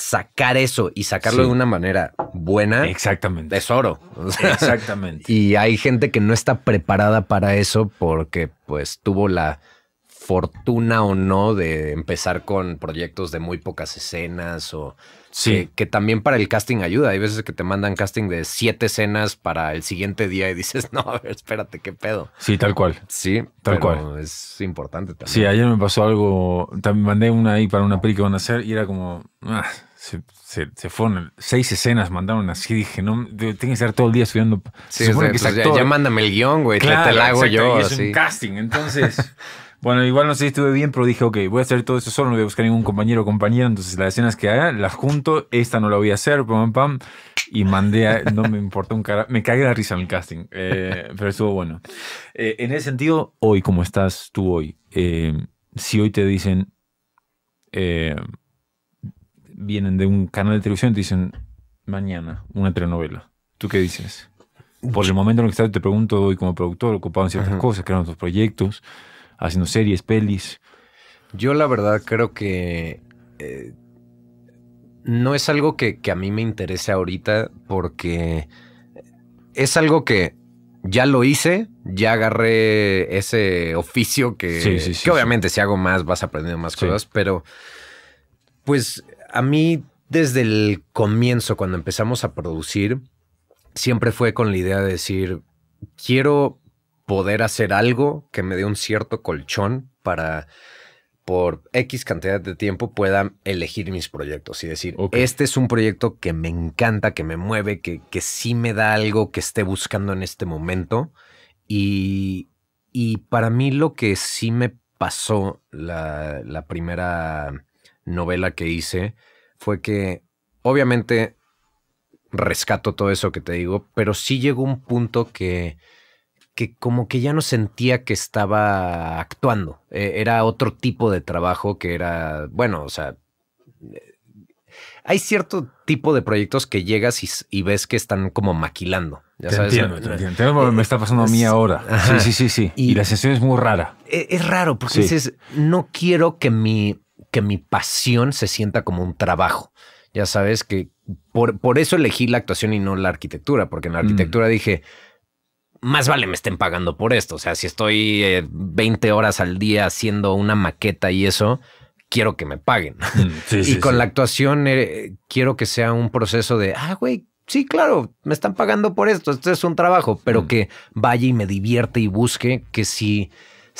sacar eso y sacarlo de una manera buena. Exactamente. Es oro. *laughs* Exactamente. *laughs* Y hay gente que no está preparada para eso porque pues tuvo la fortuna o no de empezar con proyectos de muy pocas escenas o sí. que, también para el casting ayuda. Hay veces que te mandan casting de siete escenas para el siguiente día y dices, *laughs* no, a ver, espérate, qué pedo. Sí, tal cual. Sí, tal cual. Es importante también. Sí, ayer me pasó algo, también mandé una ahí para una película que van a hacer y era como, ah, se, fueron seis escenas, mandaron así, dije, no, tengo que estar todo el día estudiando. Sí, se pues, ya, mándame el guión, güey, te, hago yo. es un casting, entonces... *laughs* bueno, igual no sé si estuve bien, pero dije, ok, voy a hacer todo eso solo, no voy a buscar ningún compañero o compañera, entonces las escenas que haga, las junto, esta no la voy a hacer, pam, pam, y mandé, a, no me importa un cara, me cagué la risa en el casting, eh, pero estuvo bueno. Eh, en ese sentido, hoy, cómo estás tú hoy, eh, si hoy te dicen vienen de un canal de televisión y te dicen mañana una telenovela. ¿Tú qué dices? Por el momento en el que estás, te pregunto hoy como productor, ocupado en ciertas cosas, creando otros proyectos, haciendo series, pelis. Yo la verdad creo que eh, no es algo que, a mí me interese ahorita porque es algo que ya lo hice, ya agarré ese oficio que, que obviamente si hago más vas aprendiendo más cosas, pero pues a mí desde el comienzo, cuando empezamos a producir, siempre fue con la idea de decir, quiero poder hacer algo que me dé un cierto colchón para por X cantidad de tiempo pueda elegir mis proyectos y decir, este es un proyecto que me encanta, que me mueve, que, que sí me da algo que esté buscando en este momento. Y, y para mí lo que sí me pasó la, la primera novela que hice fue que obviamente rescato todo eso que te digo, pero sí llegó un punto que, que como que ya no sentía que estaba actuando. E-, era otro tipo de trabajo que era, bueno, o sea, eh, hay cierto tipo de proyectos que llegas y, ves que están como maquilando. Ya sabes, entiendo, eh, me está pasando a mí ahora. Sí, sí, sí, sí. Y, la sesión es muy rara. E-, es, raro porque dices, no quiero que mi que mi pasión se sienta como un trabajo. Ya sabes que por, eso elegí la actuación y no la arquitectura, porque en la mm. arquitectura dije, más vale me estén pagando por esto. O sea, si estoy 20 eh, horas al día haciendo una maqueta y eso, quiero que me paguen. Mm, *laughs* y con la actuación eh, quiero que sea un proceso de, ah, güey, sí, claro, me están pagando por esto, esto es un trabajo, pero mm. que vaya y me divierte y busque que si... Sí,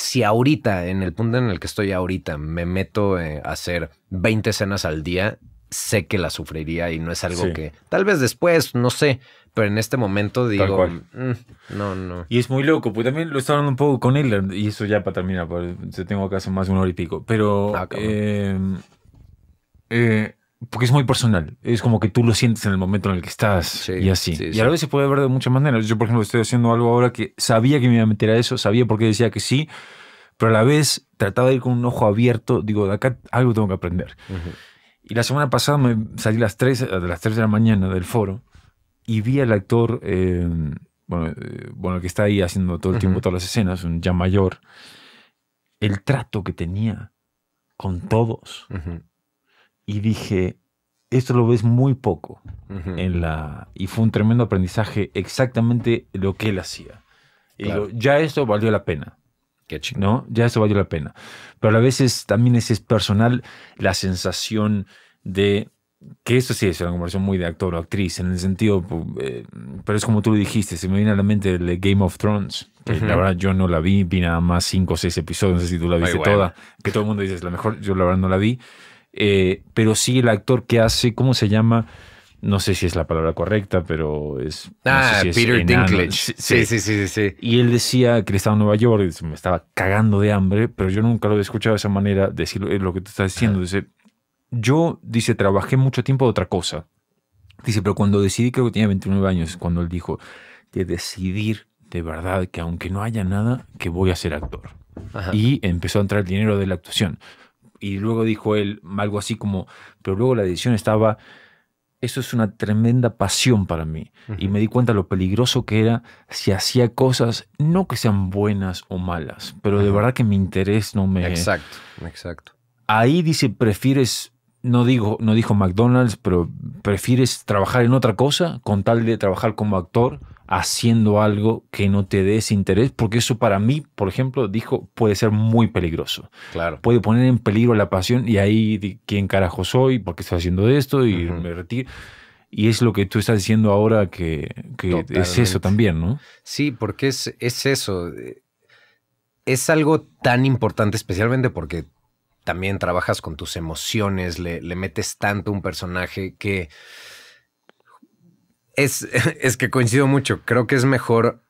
si ahorita, en el punto en el que estoy ahorita, me meto eh, a hacer 20 cenas al día, sé que la sufriría y no es algo que tal vez después, no sé, pero en este momento digo, mm, no, no. Y es muy loco, pues también lo estaba hablando un poco con él y eso ya para terminar, porque tengo que más de una hora y pico, pero ah, eh, eh porque es muy personal. Es como que tú lo sientes en el momento en el que estás y así. y a veces se puede ver de muchas maneras. Yo, por ejemplo, estoy haciendo algo ahora que sabía que me iba a meter a eso, sabía por qué decía que sí, pero a la vez trataba de ir con un ojo abierto. Digo, de acá algo tengo que aprender. Y la semana pasada me salí a las 3, de las 3 de la mañana del foro y vi al actor, eh, bueno, eh, bueno, el que está ahí haciendo todo el tiempo todas las escenas, un ya mayor, el trato que tenía con todos y dije, esto lo ves muy poco en la y fue un tremendo aprendizaje exactamente lo que él hacía. Y digo, ya esto valió la pena. Qué ¿No? Ya esto valió la pena. Pero a veces también es, es personal la sensación de que esto sí es una conversación muy de actor o actriz, en el sentido, eh, pero es como tú lo dijiste, se me viene a la mente el Game of Thrones, la verdad yo no la vi, vi nada más cinco o seis episodios, no sé si tú la viste toda, que todo el mundo dice es la mejor, yo la verdad no la vi, eh, pero sí el actor que hace, ¿cómo se llama? No sé si es la palabra correcta, pero es. Ah, Peter Dinklage. Sí sí. sí Y él decía que él estaba en Nueva York, me estaba cagando de hambre, pero yo nunca lo he escuchado de esa manera, decir lo eh, que te está diciendo. Dice, yo, dice, trabajé mucho tiempo de otra cosa. Dice, pero cuando decidí, creo que tenía 29 años, cuando él dijo, de decidir de verdad que aunque no haya nada, que voy a ser actor. Y empezó a entrar el dinero de la actuación. Y luego dijo él algo así como, pero luego la decisión estaba, eso es una tremenda pasión para mí. Y me di cuenta lo peligroso que era si hacía cosas, no que sean buenas o malas, pero de verdad que mi interés no me... Exacto, exacto. Ahí dice, prefieres, no, digo, no dijo McDonald's, pero prefieres trabajar en otra cosa con tal de trabajar como actor haciendo algo que no te des interés, porque eso para mí, por ejemplo, dijo, puede ser muy peligroso. Claro. Puede poner en peligro la pasión y ahí quién carajo soy, por qué estoy haciendo esto y me retiro. Y es lo que tú estás diciendo ahora que, que es eso también, ¿no? Sí, porque es, es eso. Es algo tan importante, especialmente porque también trabajas con tus emociones, le, le metes tanto a un personaje que *laughs* Es, que coincido mucho. Creo que es mejor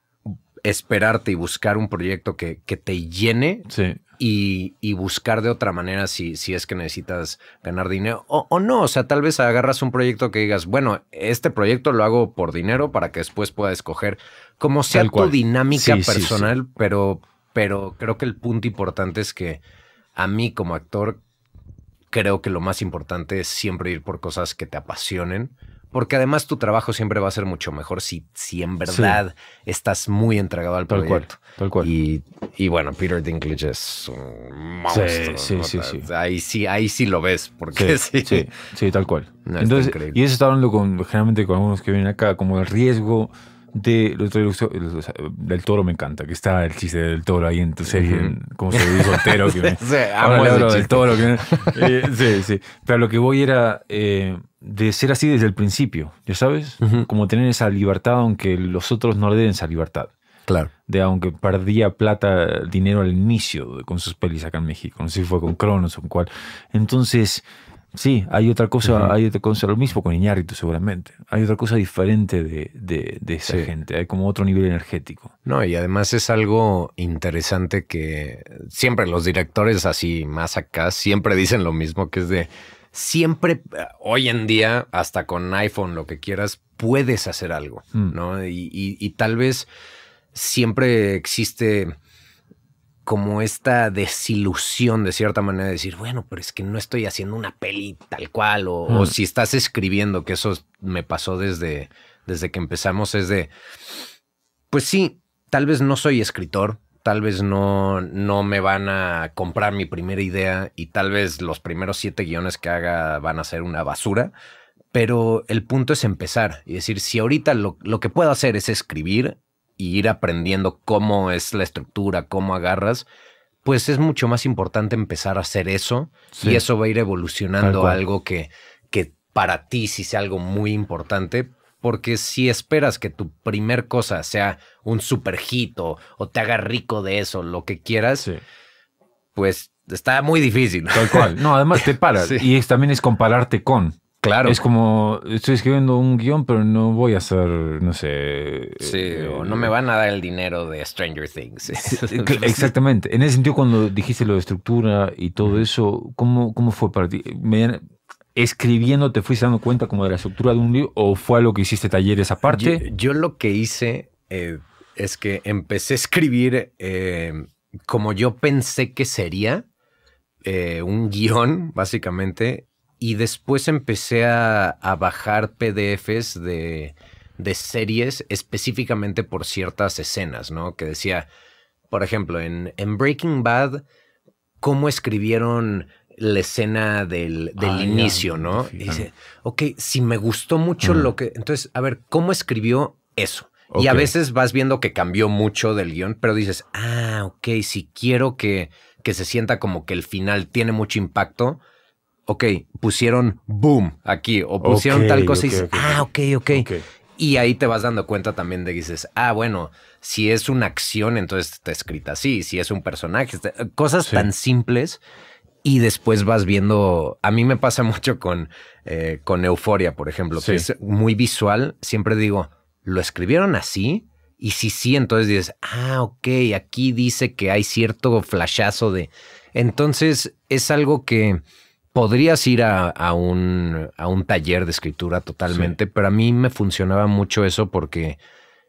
esperarte y buscar un proyecto que, te llene y, buscar de otra manera si, si es que necesitas ganar dinero o, no. O sea, tal vez agarras un proyecto que digas, bueno, este proyecto lo hago por dinero para que después pueda escoger como sea tu dinámica personal, Pero, pero creo que el punto importante es que a mí como actor creo que lo más importante es siempre ir por cosas que te apasionen porque además tu trabajo siempre va a ser mucho mejor si, si en verdad estás muy entregado al proyecto. tal cual. Y, bueno, Peter Dinklage es un monstruo. Sí, sí, sí, Ahí sí, ahí sí lo ves. Porque sí. Sí, sí tal cual. *laughs* y eso está hablando con, generalmente con algunos que vienen acá, como el riesgo de del toro me encanta que está el chiste del toro ahí en tu como se dice soltero que *laughs* sí, del eh, sí sí pero lo que voy era eh, de ser así desde el principio, ¿ya sabes? Como tener esa libertad aunque los otros no le den esa libertad. Claro. De aunque perdía plata, dinero al inicio con sus pelis acá en México. No sé si fue con Cronos o con cuál. Entonces, sí, hay otra cosa, hay otra cosa, lo mismo con Iñárritu seguramente. Hay otra cosa diferente de, esa gente. Hay como otro nivel energético. No, y además es algo interesante que siempre los directores así más acá siempre dicen lo mismo, que es de siempre, eh, hoy en día, hasta con iPhone, lo que quieras, puedes hacer algo, mm. ¿no? Y, tal vez siempre existe como esta desilusión de cierta manera de decir, bueno, pero es que no estoy haciendo una peli tal cual, o, o mm. si estás escribiendo, que eso me pasó desde, desde que empezamos, es de, pues sí, tal vez no soy escritor, tal vez no, no me van a comprar mi primera idea y tal vez los primeros siete guiones que haga van a ser una basura, pero el punto es empezar y decir, si ahorita lo, que puedo hacer es escribir y ir aprendiendo cómo es la estructura, cómo agarras, pues es mucho más importante empezar a hacer eso y eso va a ir evolucionando algo que, que para ti sí sea algo muy importante, porque si esperas que tu primer cosa sea un super o, te haga rico de eso, lo que quieras, pues está muy difícil. Tal cual. No, además te paras. *laughs* Y también es compararte con. Claro. Es como, estoy escribiendo un guión, pero no voy a hacer, no sé. Sí, eh, o no me van a dar el dinero de Stranger Things. *laughs* Exactamente. En ese sentido, cuando dijiste lo de estructura y todo eso, ¿cómo, cómo fue para ti? Me, escribiendo te fuiste dando cuenta como de la estructura de un libro o fue algo que hiciste talleres aparte? Yo, lo que hice eh, es que empecé a escribir eh, como yo pensé que sería eh, un guión, básicamente, y después empecé a, bajar PDFs de, series específicamente por ciertas escenas, ¿no? Que decía, por ejemplo, en, en Breaking Bad, cómo escribieron la escena del, del ah, inicio, ¿no? dice, ok, si me gustó mucho lo que... Entonces, a ver, ¿cómo escribió eso? Y a veces vas viendo que cambió mucho del guión, pero dices, ah, ok, si quiero que, que se sienta como que el final tiene mucho impacto, ok, pusieron boom aquí o pusieron tal cosa y dices, ah, ok, ok. Y ahí te vas dando cuenta también de dices, ah, bueno, si es una acción, entonces está escrita así, si es un personaje, este, cosas tan simples y después vas viendo. A mí me pasa *laughs* mucho con, eh, con Euforia, por ejemplo, que es muy visual. Siempre digo, lo escribieron así. Y si sí, entonces dices, ah, ok, aquí dice que hay cierto flashazo de. Entonces es algo que podrías ir a, a, un, taller de escritura totalmente, pero a mí me funcionaba mucho eso porque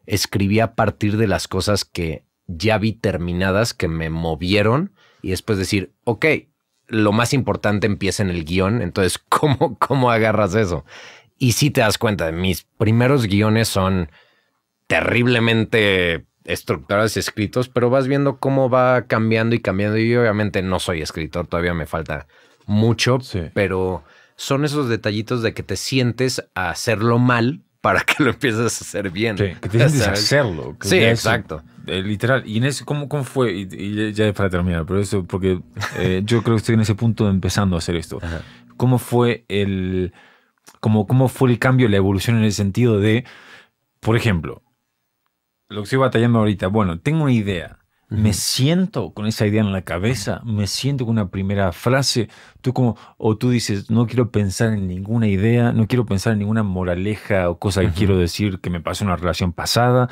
escribía a partir de las cosas que ya vi terminadas, que me movieron y después decir, ok, lo más importante empieza en el guión. Entonces, *laughs* ¿cómo, cómo agarras eso? Y si te das cuenta, mis primeros guiones son terriblemente estructurados y escritos, pero vas viendo cómo va cambiando y cambiando. Y obviamente no soy escritor, todavía me falta mucho, pero son esos detallitos de que te sientes a hacerlo mal para que lo empieces a hacer bien. Sí, que tienes que hacerlo. sí, exacto. Eh, literal. Y en ese, ¿cómo, fue? Y, ya para terminar, pero eso, porque eh, *laughs* yo creo que estoy en ese punto de empezando a hacer esto. ¿Cómo fue el. ¿Cómo fue el cambio, la evolución en el sentido de, por ejemplo, lo que estoy batallando ahorita, bueno, tengo una idea, me siento con esa idea en la cabeza, me siento con una primera frase, tú como, o tú dices, no quiero pensar en ninguna idea, no quiero pensar en ninguna moraleja o cosa que quiero decir que me pasó en una relación pasada,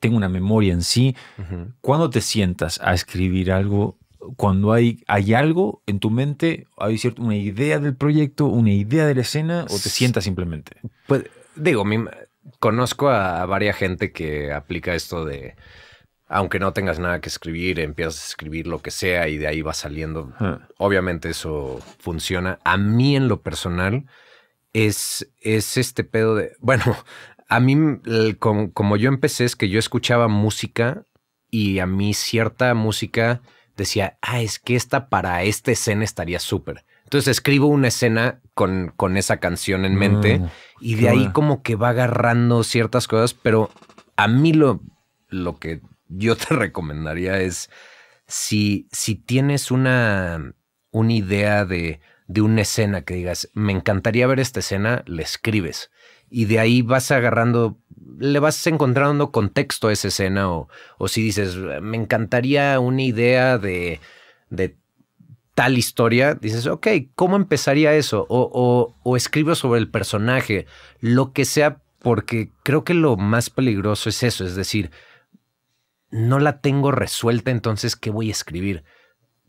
tengo una memoria en sí. ¿Cuándo Cuando te sientas a escribir algo, cuando hay, hay algo en tu mente, hay cierto, una idea del proyecto, una idea de la escena, o te sientas simplemente? Pues digo, conozco a varias gente que aplica esto de aunque no tengas nada que escribir, empiezas a escribir lo que sea y de ahí va saliendo. Obviamente eso funciona. A mí en lo personal es, es este pedo de, *laughs* bueno, a mí como, yo empecé es que yo escuchaba música y a mí cierta música decía, ah, es que esta para esta escena estaría súper. Entonces escribo una escena con, con esa canción en mente mm, y de ahí como que va agarrando ciertas cosas, pero a mí lo, lo que yo te *laughs* recomendaría es si, tienes una, idea de, una escena que digas, me encantaría ver esta escena, le escribes. Y de ahí vas agarrando, le vas encontrando contexto a esa escena. O, o si dices, me encantaría una idea de, de tal historia, dices, ok, ¿cómo empezaría eso? O, o, o, escribo sobre el personaje, lo que sea, porque creo que lo más peligroso es eso, es decir, no la tengo resuelta, entonces, ¿qué voy a escribir?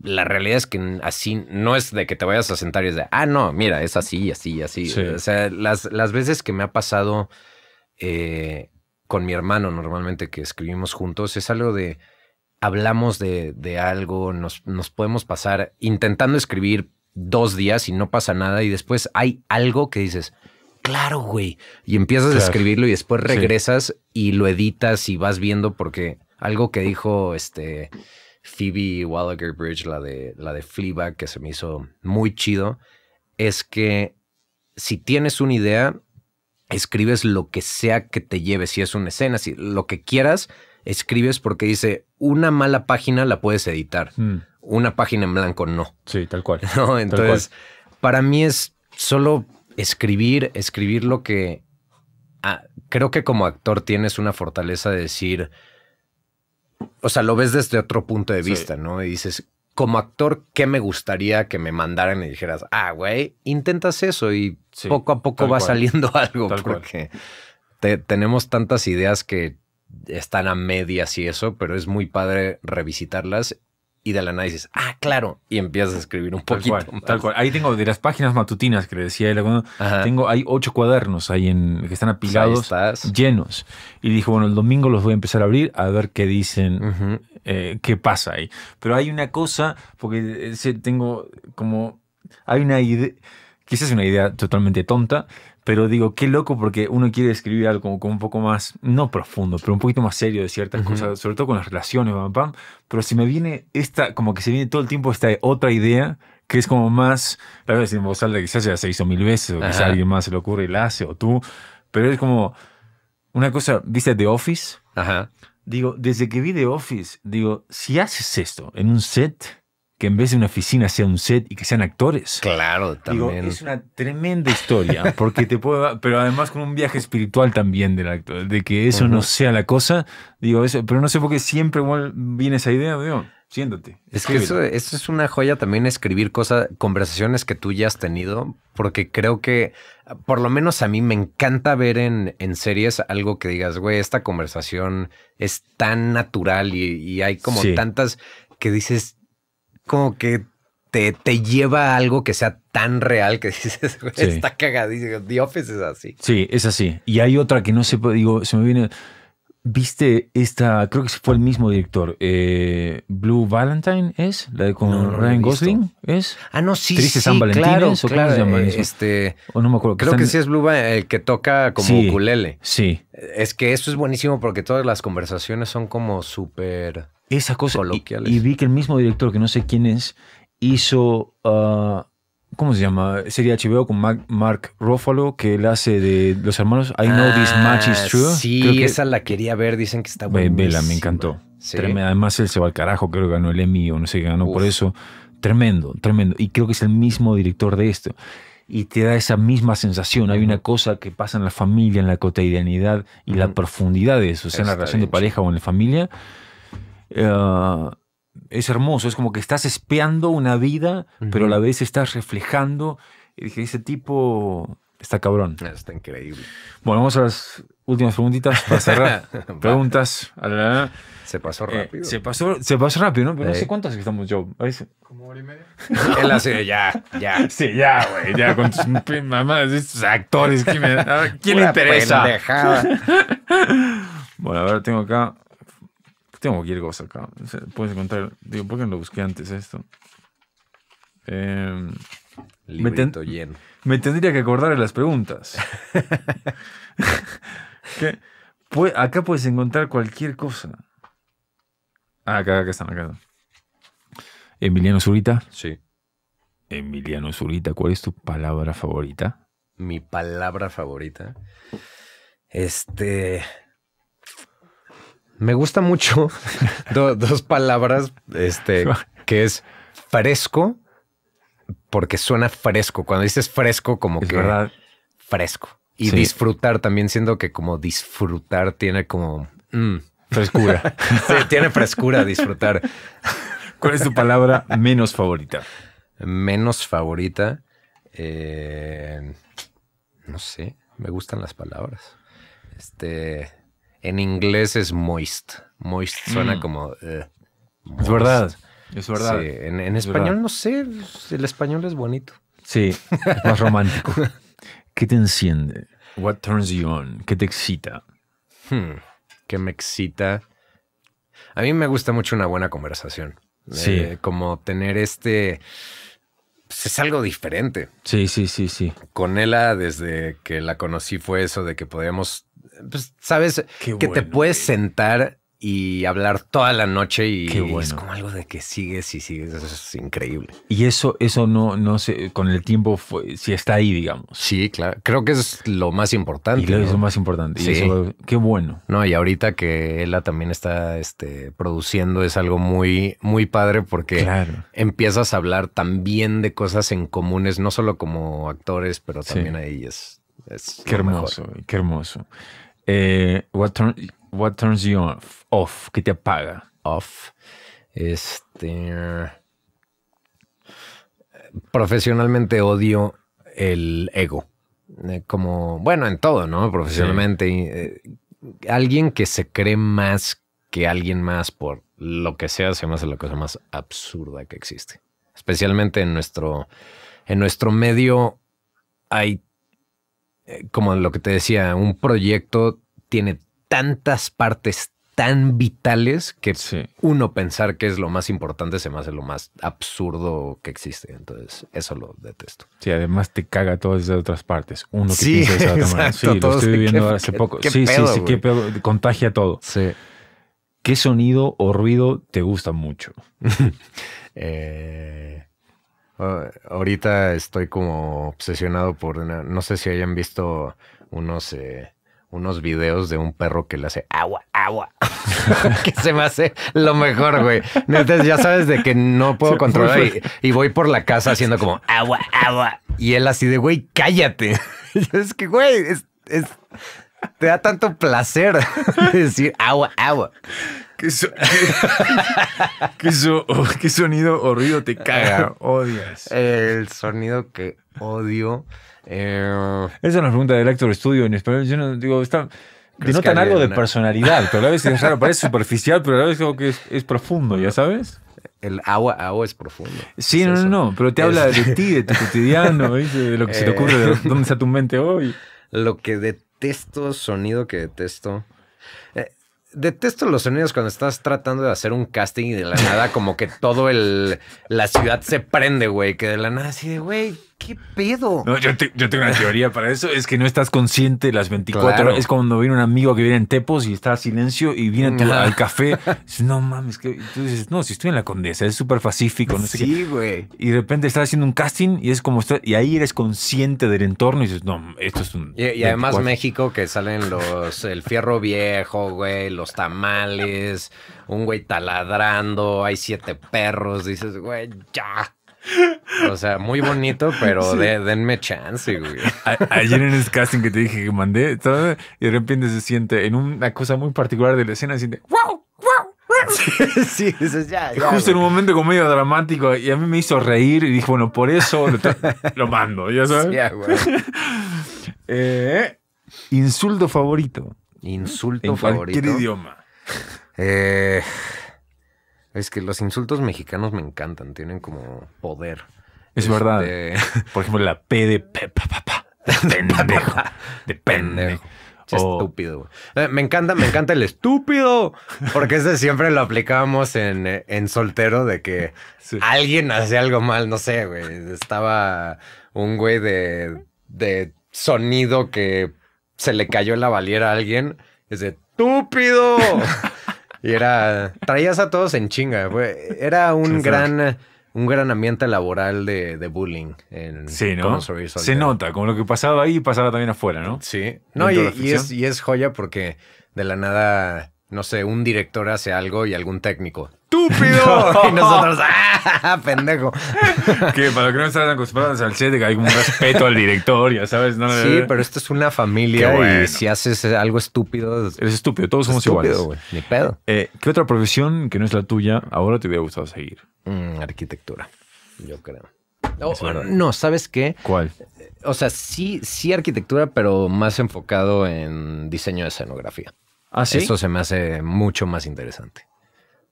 La realidad es que así no es de que te vayas a sentar y es de, ah, no, mira, es así, así, así. O sea, las, veces que me ha pasado eh, con mi hermano normalmente que escribimos juntos es algo de, hablamos de, de algo, nos, podemos pasar intentando escribir dos días y no pasa nada y después hay algo que dices, claro, güey. Y empiezas a escribirlo y después regresas y lo editas y vas viendo porque algo que dijo este Phoebe Wallager Bridge, la de, la de Fleabag, que se me hizo muy chido, es que si tienes una idea, escribes lo que sea que te lleve, si es una escena, si lo que quieras, escribes porque dice, una mala página la puedes editar, mm. una página en blanco no. Sí, tal cual. *laughs* Entonces, para mí es solo escribir, escribir lo que... Ah, creo que como actor tienes una fortaleza de decir o sea, lo ves desde otro punto de vista, ¿no? Y dices, como actor, ¿qué me gustaría que me mandaran y dijeras, ah, güey, intentas eso y poco a poco va saliendo *laughs* algo? porque tenemos tantas ideas que están a medias y eso, pero es muy padre revisitarlas y del la ah, claro, y empiezas a escribir un poquito. Tal cual. Ahí tengo de las páginas matutinas que le decía él, tengo, hay ocho cuadernos ahí en, que están pues apilados, llenos. Y dijo, bueno, el domingo los voy a empezar a abrir a ver qué dicen, eh, qué pasa ahí. Pero hay una cosa, porque eh, tengo como, hay una idea, quizás es una idea totalmente tonta, pero digo, qué loco porque uno quiere escribir algo como, un poco más, no profundo, pero un poquito más serio de ciertas cosas, sobre todo con las relaciones, pam, pam. Pero si me viene esta, como que se viene todo el tiempo esta otra idea que es como más, la vez en voz alta quizás ya se hizo mil veces, o quizás alguien más se le ocurre y la hace, o tú, pero es como una cosa, ¿viste The Office? Ajá. Digo, desde que vi The Office, digo, si haces esto en un set, que en vez de una oficina sea un set y que sean actores. Claro, también. es una tremenda historia, porque te puedo, pero además con un viaje espiritual también del actor, de que eso no sea la cosa. Digo, eso, pero no sé por qué siempre viene esa idea, digo, siéntate. Es que eso, es una joya también escribir cosas, conversaciones que tú ya has tenido, porque creo que, por lo menos a mí me encanta ver en, en series algo que digas, güey, esta conversación es tan natural y, hay como tantas que dices, como que te, lleva a algo que sea tan real que *laughs* dices, está cagadísimo. The Office es así. Sí, es así. Y hay otra que no sé, pues, digo, se me viene. ¿Viste esta? Creo que fue el mismo director. Eh, Blue Valentine es, la de con Ryan Gosling es. Ah, no, sí. Triste sí, San Valentín. Claro, claro, se llama eso? Este, o no me acuerdo. Creo que, que sí es Blue Valentine, el que toca como culele Sí. Es que eso es buenísimo porque todas las conversaciones son como súper esa cosa Y, vi que el mismo director, que no sé quién es, hizo. Ah, ¿Cómo se llama? Sería HBO con Mark Ruffalo, que él hace de los hermanos I Know This ah, Match Is True. Sí, creo que, esa la quería ver, dicen que está buena. Vela, me encantó. Además, él se va al carajo, creo que ganó el Emmy o no sé qué ganó por eso. Tremendo, tremendo. Y creo que es el mismo director de esto. Y te da esa misma sensación. Hay una cosa que pasa en la familia, en la cotidianidad y la profundidad de eso, sea, en la relación de pareja o en la familia eh, es hermoso, es como que estás espiando una vida, pero a la vez estás reflejando. Y dije, ese tipo está cabrón. Ah, está increíble. Bueno, vamos a las últimas preguntitas para cerrar. *laughs* Preguntas. Se pasó eh, rápido. se, pasó, se pasó rápido, ¿no? Pero no sé cuántas estamos, yo. ¿Como hora y media? *laughs* Él hace ya, ya. Sí, ya, güey. Ya, con tus *laughs* mamás, estos actores. ¿Quién, le interesa? Bueno, a ver, tengo acá tengo cualquier cosa acá. puedes encontrar. Digo, ¿por qué no lo busqué antes esto? Eh, me, lleno. me, tendría que acordar de las preguntas. *laughs* acá puedes encontrar cualquier cosa. Ah, acá, acá están, acá Emiliano Zurita. Sí. Emiliano Zurita, ¿cuál es tu palabra favorita? Mi palabra favorita. Este. Me gusta mucho *laughs* dos palabras este, que es fresco, porque suena fresco. Cuando dices fresco, como que verdad. fresco. Y disfrutar también, siendo que como disfrutar tiene como mm, frescura. *laughs* sí, tiene frescura disfrutar. ¿Cuál es tu palabra menos favorita? Menos favorita. Eh, no sé, me gustan las palabras. Este, en inglés es moist. Moist suena mm. como. Eh, es verdad. Es verdad. En, español no sé. El español es bonito. Sí, es más romántico. *laughs* ¿Qué te enciende? What turns you on? ¿Qué te excita? Hmm, ¿Qué me excita? A mí me gusta mucho una buena conversación. Sí. Eh, como tener este. es algo diferente. Sí, sí, sí, sí. Con ella, desde que la conocí, fue eso de que podíamos pues, sabes que te puedes sentar y hablar toda la noche y es como algo de que sigues y sigues, eso es increíble. Y eso, eso no, no sé, con el tiempo si está ahí, digamos. Sí, claro. Creo que es lo más importante. Y Es lo más importante. qué bueno. No, y ahorita que ella también está este, produciendo es algo muy, muy padre porque empiezas a hablar también de cosas en comunes, no solo como actores, pero también a ellas qué hermoso, qué hermoso. Eh, what, turns you off? ¿qué te apaga? Off. Este. Profesionalmente odio el ego. Eh, como, bueno, en todo, ¿no? Profesionalmente. Eh, alguien que se cree más que alguien más por lo que sea, se me hace la cosa más absurda que existe. Especialmente en nuestro, en nuestro medio hay eh, como lo que te decía, un proyecto tiene tantas partes tan vitales que uno pensar que es lo más importante se me hace lo más absurdo que existe. Entonces, eso lo detesto. Sí, además te caga todas desde otras partes. Uno que sí, piensa esa Sí, lo estoy viviendo hace poco. sí, sí, sí, qué pedo, contagia todo. Sí. ¿Qué sonido o ruido te gusta mucho? *laughs* eh, Ah, ahorita estoy como obsesionado por. no sé si hayan visto unos. Eh, unos videos de un perro que le hace agua, agua, *laughs* que se me hace lo mejor, güey. Entonces ya sabes de que no puedo controlar y, voy por la casa haciendo como agua, agua. Y él así de, güey, cállate. *laughs* es que, güey, es, te da tanto placer *laughs* decir agua, agua. *laughs* ¿Qué, sonido o te caga? Eh, odias. El sonido que odio. Eh, Esa es una pregunta del actor estudio en español. Yo no digo, está. tan algo de personalidad, a la vez es raro, parece *laughs* superficial, pero a la vez como que es, profundo, ¿ya sabes? El agua, agua es profundo. Sí, no, no, no, pero te habla de ti, de tu *laughs* cotidiano, de lo que se te ocurre, de eh, dónde está tu mente hoy. Lo que detesto, sonido que detesto detesto los sonidos cuando estás tratando de hacer un casting y de la nada como que todo el la ciudad se prende, güey, que de la nada así de, güey, ¿Qué pedo? yo, tengo una teoría para eso. Es que no estás consciente las 24 horas. Es cuando viene un amigo que viene en Tepos y está a silencio y viene tú al café. Dices, no mames, que tú dices, no, si estoy en la condesa, es súper pacífico, no sé Sí, güey. Y de repente estás haciendo un casting y es como y ahí eres consciente del entorno y dices, no, esto es un. Y, y además México que salen los el fierro viejo, güey, los tamales, un güey taladrando, hay siete perros, dices, güey, ya. O sea, muy bonito, pero denme chance, güey. ayer en el casting que te dije que mandé, y de repente se siente en una cosa muy particular de la escena, siente ¡Wow! ¡Wow! Sí, eso ya, Justo en un momento como medio dramático y a mí me hizo reír y dije, bueno, por eso lo, mando, ya sabes. Eh, insulto favorito. Insulto favorito. En cualquier idioma. Eh, es que los insultos mexicanos me encantan, tienen como poder. Es verdad. Este, *laughs* Por ejemplo, la P de pe, *laughs* De pendejo. De pendejo. Estúpido. Eh, me encanta, me encanta el estúpido. Porque ese siempre lo aplicábamos en, soltero de que alguien hace algo mal. No sé, güey. Estaba un güey de, de sonido que se le cayó la valiera a alguien. Es de estúpido. *laughs* Y era. Traías a todos en chinga, Era un gran. Un gran ambiente laboral de, de bullying en sí, ¿no? Se nota, como lo que pasaba ahí pasaba también afuera, ¿no? Sí. No, y, es, y es joya porque de la nada no sé, un director hace algo y algún técnico estúpido. *laughs* Y nosotros, ¡ah! Pendejo. *laughs* que para los que no están acostumbrados al set, hay como un respeto al director, ya sabes. No, sí, pero esto es una familia y si haces algo estúpido. Es estúpido, todos somos estúpido, iguales. Ni pedo. Eh, ¿Qué otra profesión que no es la tuya ahora te hubiera gustado seguir? Mm, arquitectura, yo creo. Oh, no, ¿sabes qué? ¿Cuál? O sea, sí, sí arquitectura, pero más enfocado en diseño de escenografía. ¿Ah, sí? Eso se me hace mucho más interesante.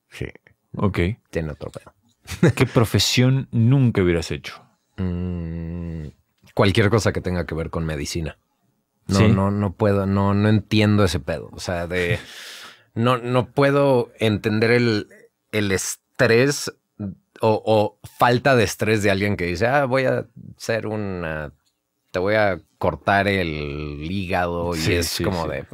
Sí. Ok. Tiene otro pedo. ¿Qué *laughs* profesión nunca hubieras hecho? Mm, cualquier cosa que tenga que ver con medicina. No, no, no puedo, no, no entiendo ese pedo. O sea, de no, no puedo entender el, estrés o, falta de estrés de alguien que dice, ah, voy a ser una, te voy a cortar el hígado y es como de,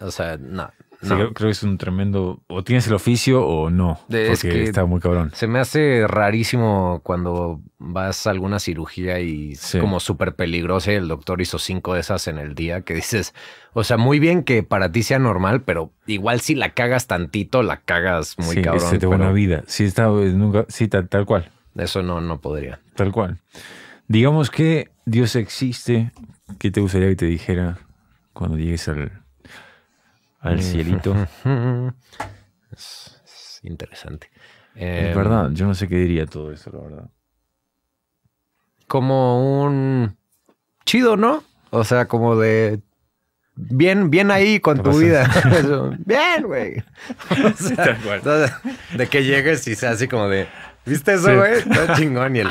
o sea, no, creo que es un tremendo. O tienes el oficio o no. porque es está muy cabrón. Se me hace rarísimo cuando vas a alguna cirugía y es como súper peligrosa y el doctor hizo cinco de esas en el día que dices, o sea, muy bien que para ti sea normal, pero igual si la cagas tantito, la cagas muy cabrón. Se te una vida. Sí, está, nunca, sí tal, cual. Eso no, no podría. Tal cual. Digamos que Dios existe. ¿Qué te gustaría que te dijera cuando llegues al al mm. cielito. *laughs* es, interesante. es em, verdad, yo no sé qué diría todo eso, la verdad. Como un chido, ¿no? O sea, como de bien, bien ahí con tu vida. *laughs* *laughs* bien, güey. de que llegues y sea así como de, ¿viste eso, güey? chingón y el...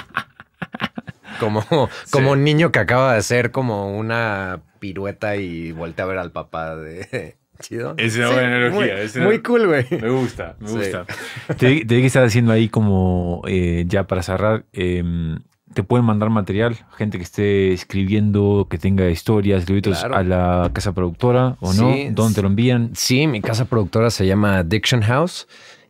Como, como un niño que acaba de hacer como una pirueta y voltea a ver al papá de... Chido. Es una buena energía, Muy, cool, güey. Me gusta, me gusta. *laughs* Te, te que estar haciendo ahí como, eh, ya para cerrar, em, te pueden mandar material, gente que esté escribiendo, que tenga historias, libritos, a la casa productora o no, ¿dónde te lo envían? Sí, mi casa productora se llama Addiction House.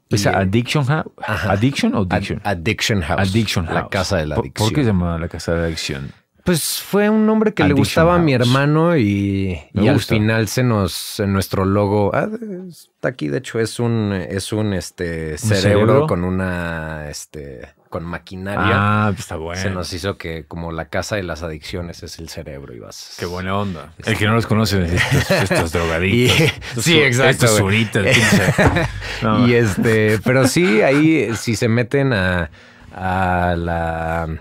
¿Es Addiction House? ¿Addiction o Addiction? addiction House. Addiction House. La casa de la adicción. ¿Por, ¿Por qué se llama la casa de la adicción? Pues fue un nombre que le gustaba a mi hermano y, al final se nos en nuestro logo ah, está aquí. De hecho es un es un este cerebro, con una este con maquinaria. Ah, pues, Se nos hizo que como la casa de las adicciones es el cerebro y vas. Qué buena onda. El que no los conoce *laughs* estos, drogaditos sí, exacto. Estos suritas, *laughs* Y este, pero sí ahí si se meten a a la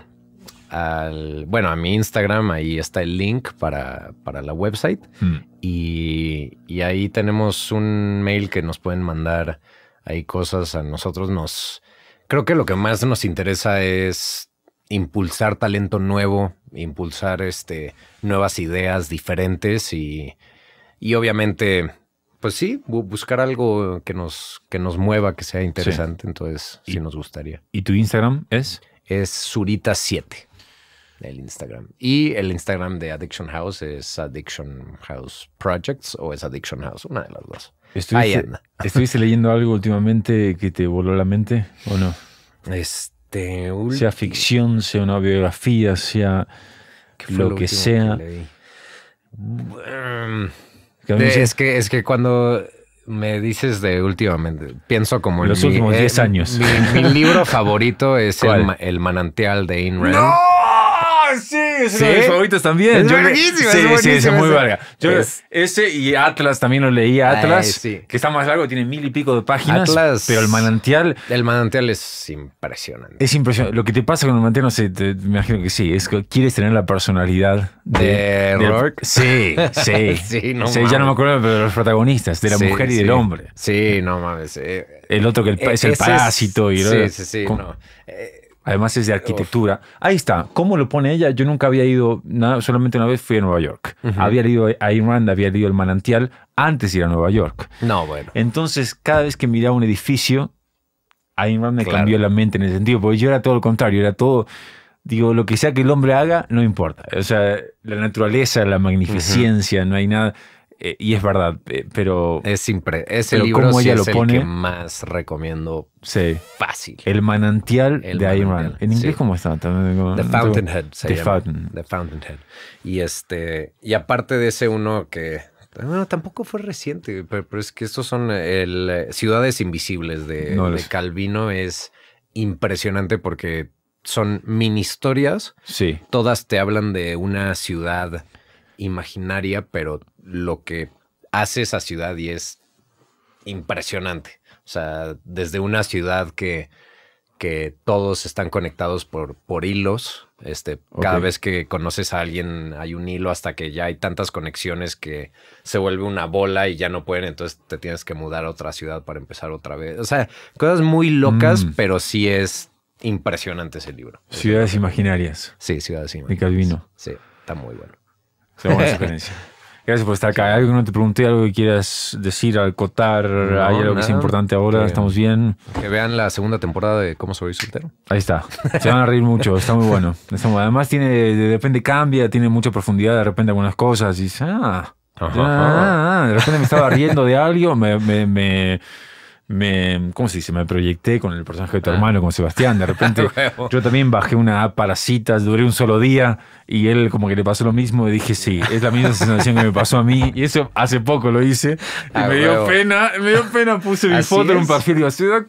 al, bueno, a mi Instagram, ahí está el link para, para la website hmm. y, ahí tenemos un mail que nos pueden mandar ahí cosas a nosotros. Nos creo que lo que más nos interesa es impulsar talento nuevo, impulsar este, nuevas ideas diferentes y, obviamente pues sí, buscar algo que nos, que nos mueva, que sea interesante. Entonces, sí nos gustaría. ¿Y tu Instagram es? Es Surita7. El Instagram. Y el Instagram de Addiction House es Addiction House Projects o es Addiction House, una de las dos. ¿Estuviste, *laughs* ¿estuviste leyendo algo últimamente que te voló la mente o no? Este, sea ficción, sea una biografía, sea lo, que sea. Em, es, que, es que cuando me dices de últimamente, pienso como en los últimos 10 eh, años. Mi, libro favorito es *laughs* el, Manantial de Ayn Rand. Ah, sí! ¿Sí? favoritos también. Sí, sí, es muy valga. Yo ese y Atlas también lo leí, Atlas, ah, sí. que está más largo, tiene mil y pico de páginas. Atlas. Pero el manantial El manantial es impresionante. es impresionante. Lo que te pasa con el manantial, no sé, te- me imagino que sí. Es que quieres tener la personalidad de, Rourke. Sí, *laughs* sí. Sí, no ya no me acuerdo pero de los protagonistas, de la mujer y del hombre. Sí, no mames. Eh. El otro que el es el parásito y sí, sí, sí, Además es de arquitectura. Ahí está. ¿Cómo lo pone ella? Yo nunca había ido, nada, solamente una vez fui a Nueva York. Había ido a Irlanda, había ido al Manantial antes de ir a Nueva York. No, bueno. Entonces, cada vez que miraba un edificio, Ayn me cambió la mente en ese sentido, porque yo era todo lo contrario, era todo, digo, lo que sea que el hombre haga, no importa. O sea, la naturaleza, la magnificencia, no hay nada. Eh, y es verdad, eh, pero... Es, siempre es el libro que más recomiendo sí. fácil. El manantial de ¿En inglés cómo está? The Fountainhead The Fountain. Fountainhead. Y, este, y aparte de ese uno que... Bueno, tampoco fue reciente, pero, es que estos son el Ciudades Invisibles de, de Calvino. Es impresionante porque son mini historias. Sí. Todas te hablan de una ciudad imaginaria, pero lo que hace esa ciudad y es impresionante. O sea, desde una ciudad que, que todos están conectados por, por hilos. Este, Cada vez que conoces a alguien hay un hilo hasta que ya hay tantas conexiones que se vuelve una bola y ya no pueden, entonces te tienes que mudar a otra ciudad para empezar otra vez. O sea, cosas muy locas, mm. pero sí es impresionante ese libro. Ciudades imaginarias. Sí, ciudades imaginarias. Sí, está muy bueno. Se *laughs* Gracias por estar acá. Algo que no te pregunté, algo que quieras decir, al cotar. hay algo que es importante ahora, estamos bien. Que vean la segunda temporada de Cómo soy soltero. Ahí está. Se van a reír mucho, está muy bueno. Además tiene, de repente cambia, tiene mucha profundidad, de repente algunas cosas. Y ah, ah, ah, ah, de repente me estaba riendo de algo, me, me me, ¿cómo se dice? Me proyecté con el personaje de tu ah. hermano, con Sebastián. De repente *laughs* yo también bajé una app para citas, duré un solo día y él como que le pasó lo mismo y dije, sí, es la misma sensación que me pasó a mí. Y eso hace poco lo hice. Y me dio pena, me dio pena, puse mi foto en un perfil y digo,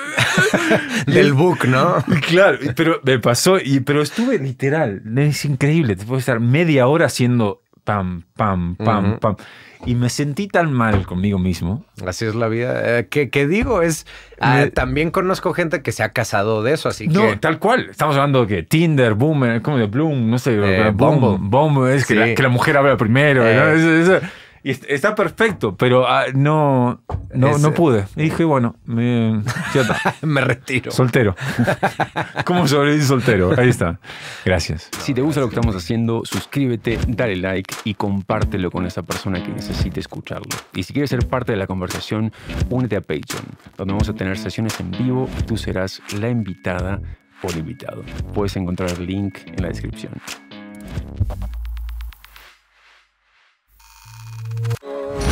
*laughs* Del book, ¿no? *laughs* Claro, pero me pasó, y, pero estuve literal, es increíble, te puedo estar media hora haciendo pam, pam, pam, pam y me sentí tan mal conmigo mismo. Así es la vida. Eh, que, digo, es. Ah, también conozco gente que se ha casado de eso, así que. No, tal cual. Estamos hablando de que Tinder, Boomer, como de Bloom, no sé, eh, Bumble. es que, la, mujer habla primero. ¿no? Eh. Y está perfecto, pero ah, no, no, eh, pude. dije, eh. bueno, me, *laughs* me retiro. Soltero. *laughs* ¿Cómo sobrevivir soltero? Ahí está. Gracias. Si te gusta lo que estamos haciendo, suscríbete, dale like y compártelo con esa persona que necesite escucharlo. Y si quieres ser parte de la conversación, únete a Patreon, donde vamos a tener sesiones en vivo y tú serás la invitada o invitado. Puedes encontrar el link en la descripción. Oh.